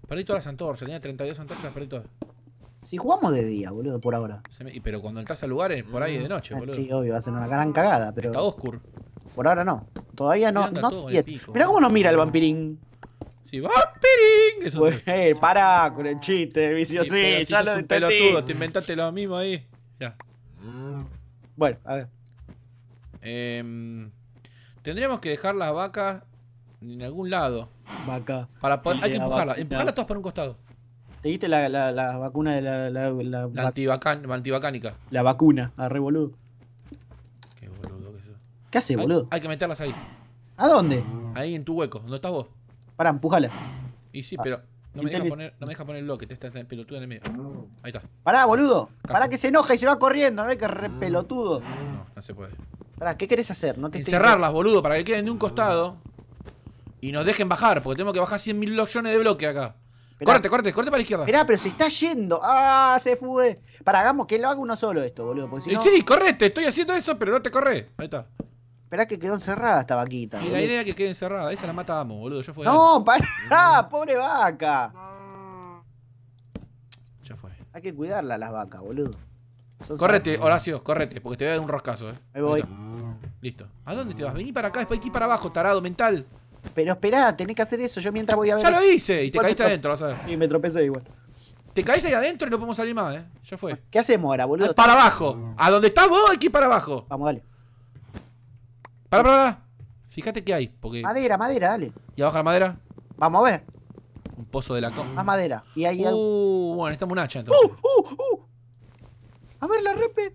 Perdí todas las antorchas. Tenía 32 antorchas, perdí todas. Si jugamos de día, boludo, por ahora. pero cuando entras a lugares, por ahí de mm, noche, boludo. Sí, obvio, va a ser una gran cagada, pero. Está oscuro. Por ahora no. Todavía no. no mira cómo nos mira el vampirín. Sí, vampiring. Eso pues, eh, pará con el chiste, vicio. Sí, ya lo un pelotudo, te inventaste lo mismo ahí. Ya. Bueno, a ver. Em, tendríamos que dejar las vacas en algún lado. Vaca. Para hay que empujarlas. Empujarlas todas para un costado. ¿Te diste la, la, vacuna de la. La, la, la antivacánica. La vacuna, arre boludo. Qué boludo que eso. ¿Qué hace, boludo? Hay, que meterlas ahí. ¿A dónde? Ahí en tu hueco, donde estás vos? Pará, empujale. Y sí, ah, pero no me, deja poner, no me deja poner el bloque, te está pelotudo en el medio. Ahí está. Pará, boludo. Pará que se enoja y se va corriendo, no hay que re pelotudo. No, no se puede. Pará, ¿qué querés hacer? No te Encerrarlas, boludo, para que queden de un costado y nos dejen bajar, porque tenemos que bajar 100 mil de bloque acá. Corte, corte, para la izquierda. Esperá, pero se está yendo. Ah, se fue. Para, hagamos que lo haga uno solo esto, boludo. Eh, sí, correte, estoy haciendo eso, pero no te corre. Ahí está. Esperá que quedó encerrada esta vaquita. Y la idea es que quede encerrada, esa la matamos, boludo. Ya fue. No, pará, pobre vaca. Ya fue. Hay que cuidarla las vacas, boludo. correte, Horacio, correte, porque te voy a dar un roscazo, eh. Ahí voy. Listo. ¿A dónde te vas? Vení para acá, después aquí para abajo, tarado mental. Pero esperá, tenés que hacer eso. Yo mientras voy a ver. Ya lo hice y te caíste adentro, vas a ver. Y me tropecé igual. Te caes ahí adentro y no podemos salir más, eh. Ya fue. ¿Qué hacemos ahora, boludo? Para abajo. A dónde estás vos aquí para abajo. Vamos, dale. Para, para, para. Fíjate qué hay. Porque... Madera, madera, dale. ¿Y abajo la madera? Vamos a ver. Un pozo de la Más madera. Y ahí. Uh, bueno, necesitamos un hacha entonces. Uh, uh, uh. A ver la repe.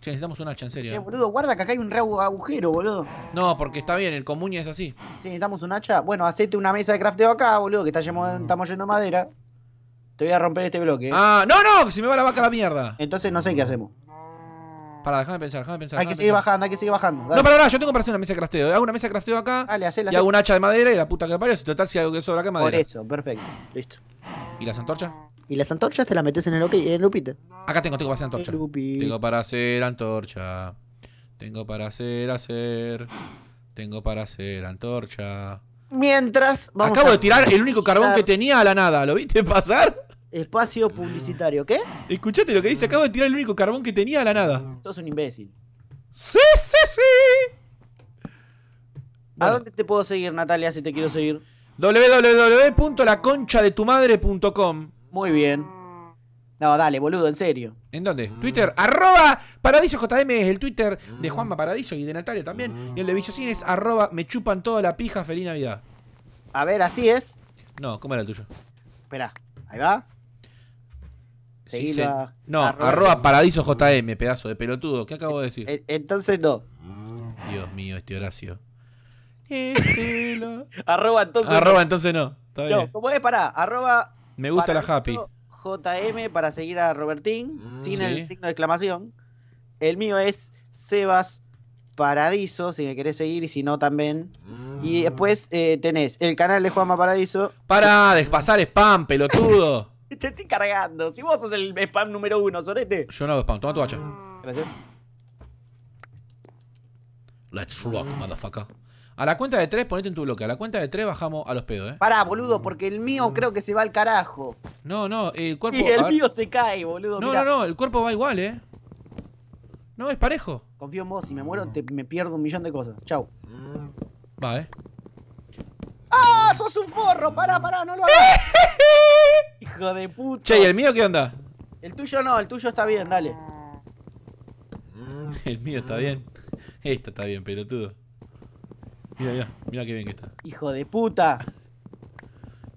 Che, necesitamos un hacha, en serio. Che, eh. boludo, guarda que acá hay un re agujero, boludo. No, porque está bien, el común es así. Sí, necesitamos un hacha. Bueno, hacete una mesa de crafteo acá, boludo, que mm. estamos yendo madera. Te voy a romper este bloque. Eh. Ah, no, no, que se me va la vaca a la mierda. Entonces no sé qué hacemos. Pará, déjame pensar, déjame pensar. Hay que seguir bajando, hay que seguir bajando. No, pará, pará, yo tengo para hacer una mesa de crasteo Hago una mesa de crasteo acá. y hago un hacha de madera y la puta que parió. Si total, si algo que sobra acá, madera. Por eso, perfecto. Listo. ¿Y las antorchas? Y las antorchas te las metes en el, okay, el lupito. Acá tengo, tengo para hacer antorcha. Tengo para hacer antorcha. Tengo para hacer, hacer. Tengo para hacer antorcha. Mientras, vamos Acabo de tirar el único carbón que tenía a la nada. ¿Lo viste pasar? Espacio ah. publicitario, ¿qué? Escuchate lo que dice, acabo de tirar el único carbón que tenía a la nada. Sos un imbécil. ¡Sí, sí, sí! ¿A dónde te puedo seguir, Natalia, si te quiero seguir? www.laconchadetumadre.com Muy bien. No, dale, boludo, en serio. ¿En dónde? Twitter, arroba paradisoJM es el Twitter de Juanma Paradiso y de Natalia también. Ah. Y el de Villocines es arroba me chupan toda la pija, feliz Navidad. A ver, así es. No, ¿cómo era el tuyo? Espera, ahí va no, arroba, paradiso JM, pedazo de pelotudo. ¿Qué acabo de decir? entonces no. Dios mío, este Horacio. <laughs> arroba entonces arroba, entonces no. No, como es, para... Arroba. Me gusta la happy. JM para seguir a Robertín, mm, sin el signo de exclamación. El mío es Sebas Paradiso, si me querés seguir y si no también. Mm. Y después eh, tenés el canal de Juanma Paradiso. Para, despasar spam, pelotudo. <laughs> Te estoy cargando. Si vos sos el spam número uno, sorete. Yo no hago spam. Toma tu hacha. Gracias. Let's rock, motherfucker. A la cuenta de tres, ponete en tu bloque. A la cuenta de tres bajamos a los pedos, eh. Pará, boludo, porque el mío creo que se va al carajo. No, no, el cuerpo. Y el mío se cae, boludo. No, no, no, el cuerpo va igual, eh. No, es parejo. Confío en vos, si me muero me pierdo un millón de cosas. Chau. Va, eh. ¡Ah! ¡Sos un forro! ¡Pará, Para, ¡No lo hagas! <laughs> ¡Hijo de puta! Che, ¿y el mío qué onda? El tuyo no, el tuyo está bien, dale. <laughs> el mío está bien. Esta está bien, pelotudo. Mira, mira, mira qué bien que está. ¡Hijo de puta!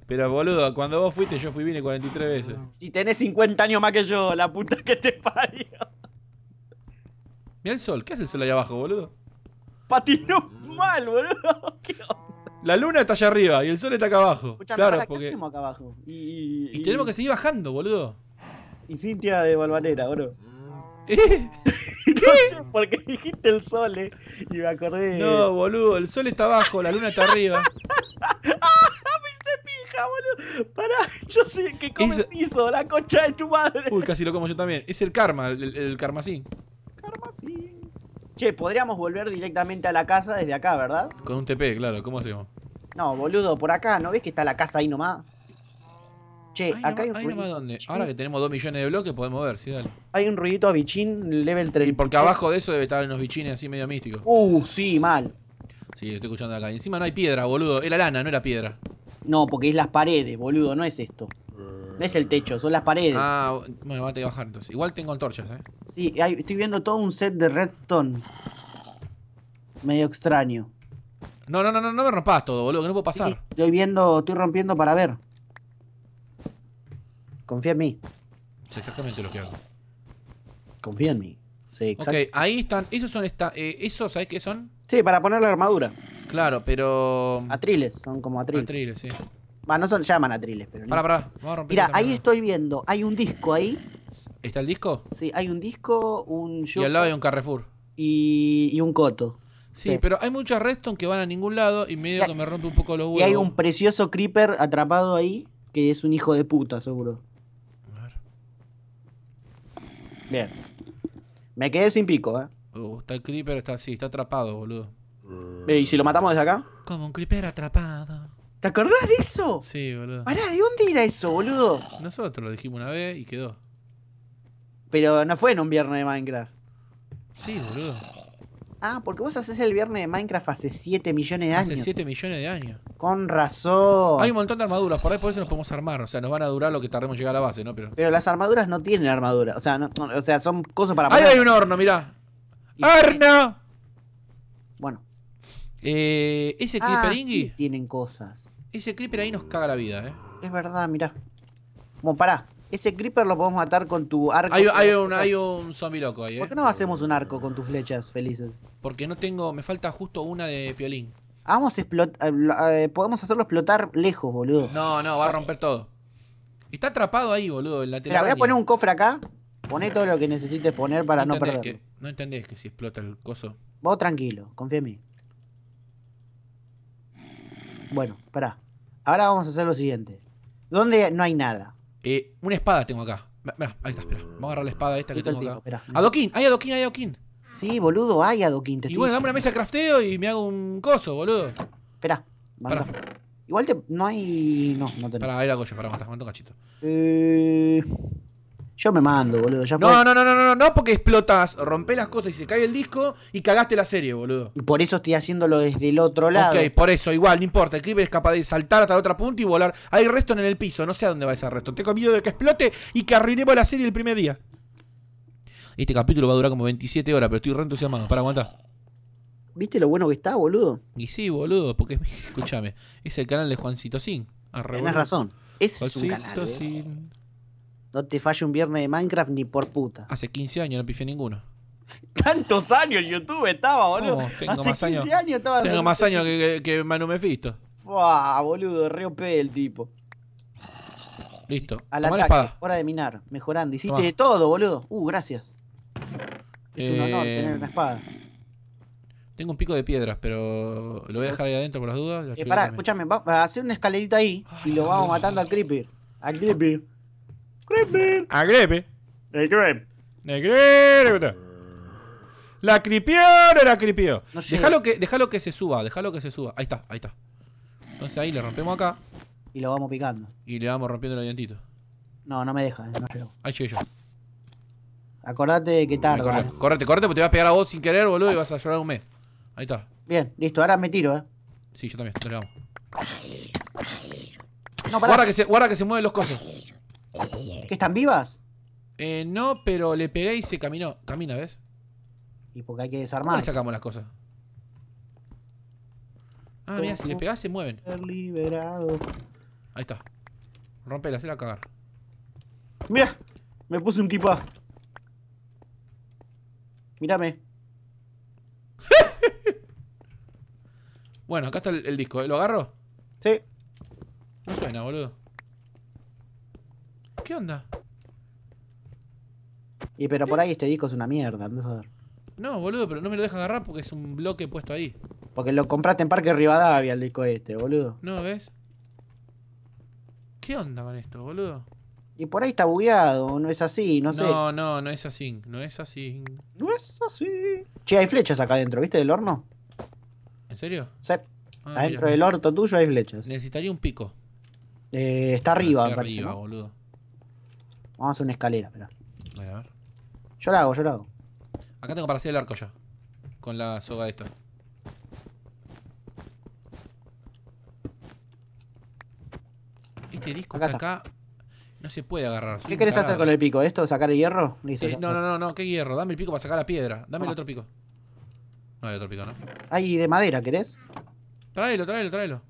Pero boludo, cuando vos fuiste yo fui vine 43 veces. Si tenés 50 años más que yo, la puta que te parió. Mira el sol, ¿qué hace el sol ahí abajo, boludo? Patinó mal, boludo. <laughs> La luna está allá arriba y el sol está acá abajo. claro, porque... hacemos acá abajo? Y, tenemos que seguir bajando, boludo. Y Cintia de Valvanera, boludo. ¿Eh? <laughs> No sé dijiste el sol, eh. Y me acordé. No, boludo, el sol está abajo, la luna está arriba. <laughs> Me hice pija, boludo. Pará, yo soy que come el piso, la concha de tu madre. Uy, casi lo como yo también. Es el karma, el, el, el Che, podríamos volver directamente a la casa desde acá, ¿verdad? Con un TP, claro, ¿cómo hacemos? No, boludo, por acá, ¿no ves que está la casa ahí nomás? Che, acá hay un ruido. Ahora que tenemos 2 millones de bloques podemos ver, sí, dale. Hay un ruidito a bichín, level 3. Y porque abajo de eso debe estar los bichines así medio místicos. Uh, sí, mal. Sí, estoy escuchando acá. encima no hay piedra, boludo. es la lana, no era piedra. No, porque es las paredes, boludo, no es esto. No es el techo, son las paredes. Ah, bueno, voy a bajar entonces. Igual tengo antorchas, ¿eh? Sí, estoy viendo todo un set de redstone. Medio extraño. No, no, no, no, me rompas todo, boludo, que no puedo pasar. estoy viendo, estoy rompiendo para ver. Confía en mí. Sí, exactamente lo que hago. Confía en mí. Sí, exacto. Ok, ahí están. Esos son esta. Eh, ¿Esos sabés qué son? Sí, para poner la armadura. Claro, pero. Atriles, son como atriles. Atriles, sí. Bueno, no son, llaman atriles, pero. a Mira, ahí estoy viendo, hay un disco ahí. ¿Está el disco? Sí, hay un disco, un Y al lado hay un Carrefour. Y, y un coto. Sí, pero hay muchos restos que van a ningún lado y medio que me rompe un poco los huevos. Y hay un precioso Creeper atrapado ahí que es un hijo de puta, seguro. A Bien. Me quedé sin pico, eh. Uh, está el Creeper, está está atrapado, boludo. ¿Y si lo matamos desde acá? Como un Creeper atrapado. ¿Te acordás de eso? Sí, boludo. Pará, ¿de dónde era eso, boludo? Nosotros lo dijimos una vez y quedó. Pero no fue en un viernes de Minecraft. Sí, boludo. Ah, porque vos haces el viernes de Minecraft hace 7 millones de años. Hace 7 millones de años. Con razón. Hay un montón de armaduras, por ahí por eso nos podemos armar. O sea, nos van a durar lo que tardemos en llegar a la base, ¿no? Pero, Pero las armaduras no tienen armadura. O sea, no, o sea son cosas para. Ahí hay un horno, mirá. ¡Horno! Bueno. Eh, ¿Ese ah, Sí tienen cosas. Ese creeper ahí nos caga la vida, eh. Es verdad, mirá. Bueno, pará. Ese creeper lo podemos matar con tu arco. Hay, un, zombie loco ahí, eh. ¿Por qué no hacemos un arco con tus flechas felices? Porque no tengo. Me falta justo una de piolín. Vamos a explotar. Eh, eh, podemos hacerlo explotar lejos, boludo. No, no, va a romper todo. Está atrapado ahí, boludo, en la voy a poner un cofre acá. Poné todo lo que necesites poner para no, no perder. No entendés que si explota el coso. Vos tranquilo, confía en mí. Bueno, pará. Ahora vamos a hacer lo siguiente. ¿Dónde no hay nada? Eh, una espada tengo acá. Mira, ahí está, espera. Vamos a agarrar la espada esta que tengo acá. adoquín, hay adoquín, hay adoquín. Sí, boludo, hay adoquín. Te y bueno, dame una mesa de crafteo y me hago un coso, boludo. Espera, Igual te, no hay. No, no tenés. Pará, ahí la coño, yo, pará, me aguanta un cachito. Eh. Yo me mando, boludo. Ya No, no, no, no, no, no, porque explotas, rompes las cosas y se cae el disco y cagaste la serie, boludo. Y por eso estoy haciéndolo desde el otro lado. Ok, por eso, igual, no importa. El creeper es capaz de saltar hasta la otra punta y volar. Hay Reston en el piso, no sé a dónde va ese resto. Tengo miedo de que explote y que arruinemos la serie el primer día. Este capítulo va a durar como 27 horas, pero estoy re entusiasmado. Para aguantar. ¿Viste lo bueno que está, boludo? Y sí, boludo, porque <laughs> escúchame, es el canal de Juancito Sin. Tenés razón. es su canal. Eh. No te fallo un viernes de Minecraft ni por puta. Hace 15 años no pifé ninguno. ¿Cuántos años YouTube estaba, boludo. tengo Hace más años. tengo más años que, que, Manu Mefisto. Fua, boludo, re P el tipo. Listo. la espada. hora de minar, mejorando. Hiciste de todo, boludo. Uh, gracias. Es un honor eh, tener una espada. Tengo un pico de piedras, pero lo voy a dejar ahí adentro por las dudas. Eh, pará, escúchame, va a hacer una escalerita ahí y lo vamos matando al creeper. Al creeper. Crepe. A crepe. La cripiaron, la cripió. No que, déjalo que se suba, déjalo que se suba. Ahí está, ahí está. Entonces ahí le rompemos acá. Y lo vamos picando. Y le vamos rompiendo el dientitos. No, no me deja, eh, no llego. Ahí llegué yo. Acordate que mm, tarda. Correte, correte, porque te vas a pegar a vos sin querer, boludo, y vas a llorar un mes. Ahí está. Bien, listo, ahora me tiro, eh. Sí, yo también, dale. vamos. Guarda que se, guarda que se mueven los cosas. ¿Que están vivas? Eh, no, pero le pegué y se caminó. Camina, ¿ves? Y porque hay que desarmar. sacamos las cosas? Ah, mira, si le pegás se mueven. Liberado. Ahí está. Rompela, la cagar. Mira, me puse un kipa. Mírame. <laughs> bueno, acá está el, disco. ¿Lo agarro? Sí. No suena, boludo. ¿Qué onda? Y pero por ahí este disco es una mierda, No, boludo, pero no me lo deja agarrar porque es un bloque puesto ahí. Porque lo compraste en Parque Rivadavia el disco este, boludo. No, ¿ves? ¿Qué onda con esto, boludo? Y por ahí está bugueado, no es así, no, sé. No, no, no es así, no es así. No es así. Che, hay flechas acá adentro, ¿viste? Del horno. ¿En serio? Sí. Ah, adentro del orto tuyo hay flechas. Necesitaría un pico. Eh, está arriba, Arriba, boludo. Vamos a hacer una escalera, espera. a ver. Yo la hago, yo la hago. Acá tengo para hacer el arco ya. Con la soga esto Este disco acá está, acá. No se puede agarrar. ¿Qué querés hacer con el pico? ¿Esto? ¿Sacar el hierro? Eh, no, no, no, no, ¿qué hierro? Dame el pico para sacar la piedra. Dame el otro pico. No hay otro pico, ¿no? Hay de madera, ¿querés? Tráelo, tráelo, tráelo.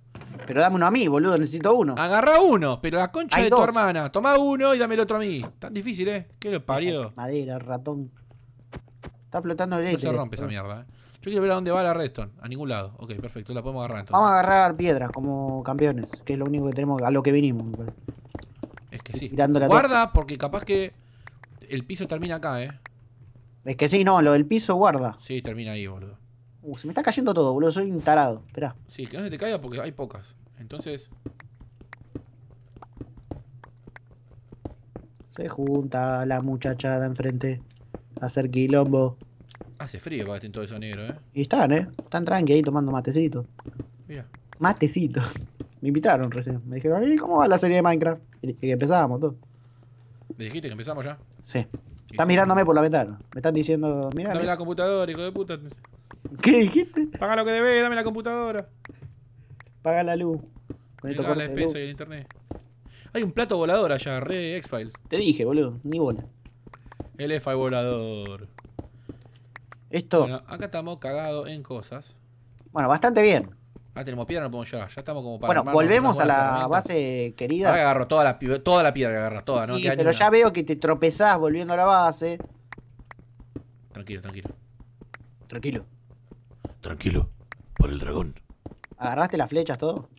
Pero dame uno a mí, boludo, necesito uno. Agarra uno, pero la concha de tu hermana. Toma uno y dame el otro a mí. Tan difícil, ¿eh? ¿Qué lo parió? Madera, ratón. Está flotando el No se rompe esa mierda, ¿eh? Yo quiero ver a dónde va la redstone. A ningún lado. Ok, perfecto. La podemos agarrar entonces. Vamos a agarrar piedras como campeones. Que es lo único que tenemos, a lo que vinimos. Es que sí. guarda porque capaz que el piso termina acá, ¿eh? Es que sí, no. Lo del piso guarda. Sí, termina ahí, boludo. Uh, se me está cayendo todo, boludo. Soy un tarado. Esperá. Sí, que no se te caiga porque hay pocas. Entonces. Se junta la muchachada enfrente. A hacer quilombo. Hace frío para que estén todo eso negro, ¿eh? Y están, ¿eh? Están tranqui ahí tomando matecito. Mira. Matecito. Me invitaron recién. Me dijeron, ¿y cómo va la serie de Minecraft? Y que empezábamos todo. ¿Le dijiste que empezamos ya? Sí. Están mirándome por la ventana. Me están diciendo, mira. Dame la computadora, hijo de puta. ¿Qué dijiste? Paga lo que debes, dame la computadora. Paga la luz. Con el internet. Hay un plato volador allá, re X-Files. Te dije, boludo, ni bola. El volador. Esto. Bueno, acá estamos cagados en cosas. Bueno, bastante bien. Ah, tenemos piedra, no podemos llegar. Ya estamos como para. Bueno, volvemos a la base querida. Ah, agarro toda la, toda la piedra, que agarras toda, sí, Pero ya veo que te tropezás volviendo a la base. Tranquilo, tranquilo. Tranquilo. Tranquilo, por el dragón. ¿Agarraste las flechas todo?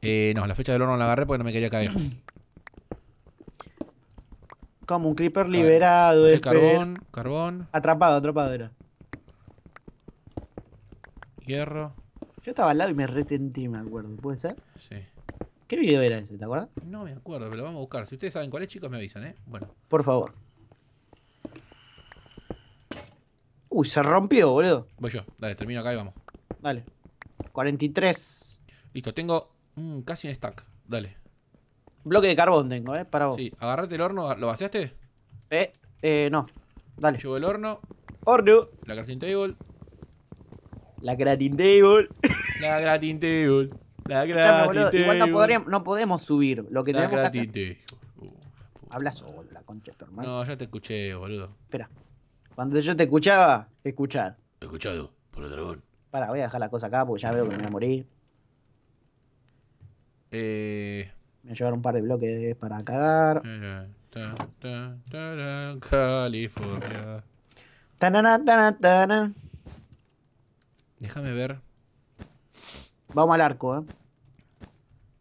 Eh, no, la flecha del horno la agarré porque no me quería caer. <clears throat> Como un creeper liberado. Este carbón, carbón. Atrapado, atrapado era. Hierro. Yo estaba al lado y me retentí, me acuerdo. ¿Puede ser? Sí. ¿Qué video era ese? ¿Te acuerdas? No me acuerdo, pero lo vamos a buscar. Si ustedes saben cuál es, chicos, me avisan, ¿eh? Bueno. Por favor. Uy, se rompió, boludo. Voy yo. Dale, termino acá y vamos. Dale. 43. Listo, tengo mm, casi un stack. Dale. Bloque de carbón tengo, eh, para vos. Sí, agarrate el horno. ¿Lo vaciaste? Eh, eh, no. Dale. Llevo el horno. Horno. La gratin table. La gratin table. La gratin table. La gratin table. Igual no, no podemos subir. Lo que tenemos que hacer. Table. Uh, uh, Hablas uh. solo, la concha de tu hermano. No, ya te escuché, boludo. Espera. Cuando yo te escuchaba, escuchar. Escuchado por el dragón. Para, voy a dejar la cosa acá porque ya veo que me voy a morir. Eh. Me voy a llevar un par de bloques para cagar. California. Déjame ver. Vamos al arco, ¿eh?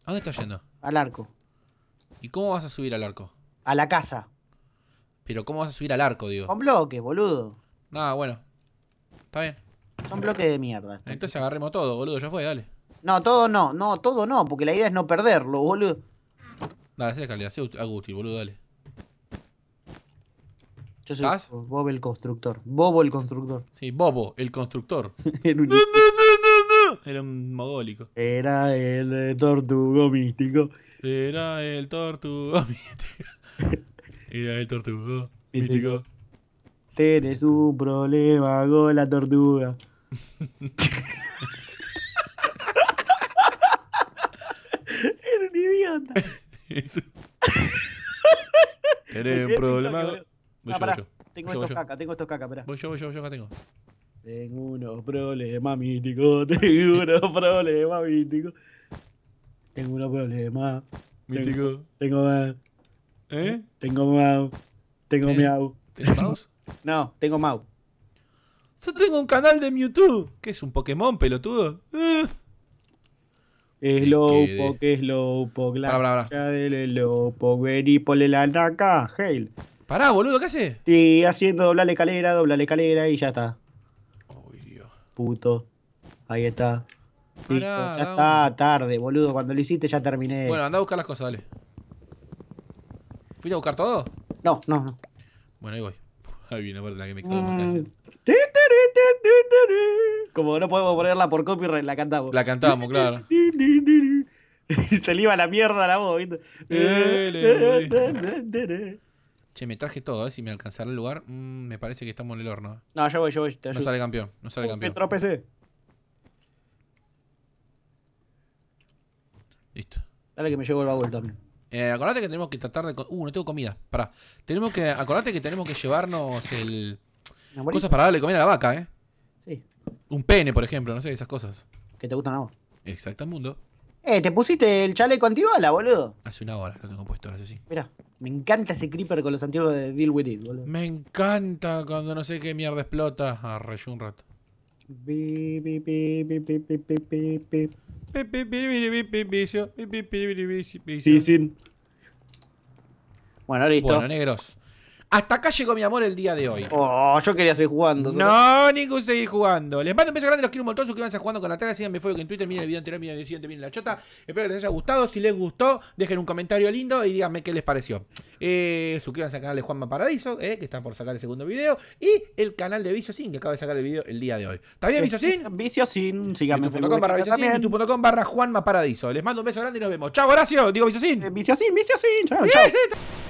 ¿A dónde estás yendo? Al arco. ¿Y cómo vas a subir al arco? A la casa. Pero ¿cómo vas a subir al arco, digo? Con bloque, boludo. Ah, bueno. Está bien. Son bloques de mierda. Entonces agarremos todo, boludo. Ya fue, dale. No, todo no. No, todo no. Porque la idea es no perderlo, boludo. Dale, hacé calidad. Hacé Agustín, boludo, dale. Yo soy ¿Estás? Bob el constructor. Bobo el constructor. Sí, Bobo el constructor. <laughs> Era un... No, no, no, Era un mogólico. Era el tortugo místico. Era el tortugo <laughs> místico. Era el tortugo mítico. Tienes un problema con la tortuga. <laughs> eres un idiota. Eres <laughs> un problema. Ah, voy yo, voy Tengo estos caca, tengo estos caca, espera. Voy yo, voy yo, voy yo, acá tengo. Tengo unos problemas míticos, <laughs> tengo unos problemas místicos. Tengo unos problemas. Mítico. Tengo, tengo más. ¿Eh? Tengo Mau. Tengo Miau. ¿Tengo Mau? <laughs> No, tengo Mau. Yo tengo un canal de Mewtwo. ¿Qué es un Pokémon, pelotudo? Eh. Slowpoke, Slowpoke, la pará, pará. del Slowpoke, vení, ponle la naca, Hail. Pará, boludo, ¿qué hace? Sí, haciendo doblar la escalera, doblar la escalera y ya está. Uy, Dios. Puto. Ahí está. Pará, Ya está, tarde, boludo. Cuando lo hiciste ya terminé. Bueno, anda a buscar las cosas, dale. ¿Fuiste a buscar todo? No, no, no. Bueno, ahí voy. <laughs> Ahí viene la que me cago mm. Como no podemos ponerla por copyright, la cantamos. La cantamos, claro. <laughs> Se le iba la mierda la voz, ¿viste? Eh, eh, eh, che, me traje todo, a ver si me alcanzará el lugar. Mm, me parece que estamos en el horno. No, yo voy, yo voy. No sale campeón, no sale oh, campeón. Me tropecé. Listo. Dale que me llevo el baúl también. Eh, acordate que tenemos que tratar de. Uh, no tengo comida. Pará. Tenemos que. Acordate que tenemos que llevarnos el. Cosas para darle comida a la vaca, ¿eh? Sí. Un pene, por ejemplo, no sé, esas cosas. Que te gustan a vos. mundo Eh, te pusiste el chaleco antibala, boludo. Hace una hora lo tengo puesto, ahora sí. mira me encanta ese creeper con los antiguos de Deal With It, boludo. Me encanta cuando no sé qué mierda explota. Arrayó un rato. Sí, sí. Bueno, listo. Bueno, negros. Hasta acá llegó mi amor el día de hoy. Oh, yo quería seguir jugando. No, ningún seguir jugando. Les mando un beso grande, los quiero un montón. Suscríbanse a jugando con la tela. Síganme fuego que en Twitter. Miren el video anterior, miren el video siguiente, miren la chota. Espero que les haya gustado. Si les gustó, dejen un comentario lindo y díganme qué les pareció. Eh, suscríbanse al canal de Juanma Paradiso, eh, que está por sacar el segundo video. Y el canal de Vicio Sin, que acaba de sacar el video el día de hoy. ¿Está bien, Vicio Sin? Vicio Sin, síganme en Facebook. barra youtube.com barra Les mando un beso grande y nos vemos. Chao, Horacio. Digo Vicio Sin. Vicio Sin, Vicio Sin. chao. <laughs>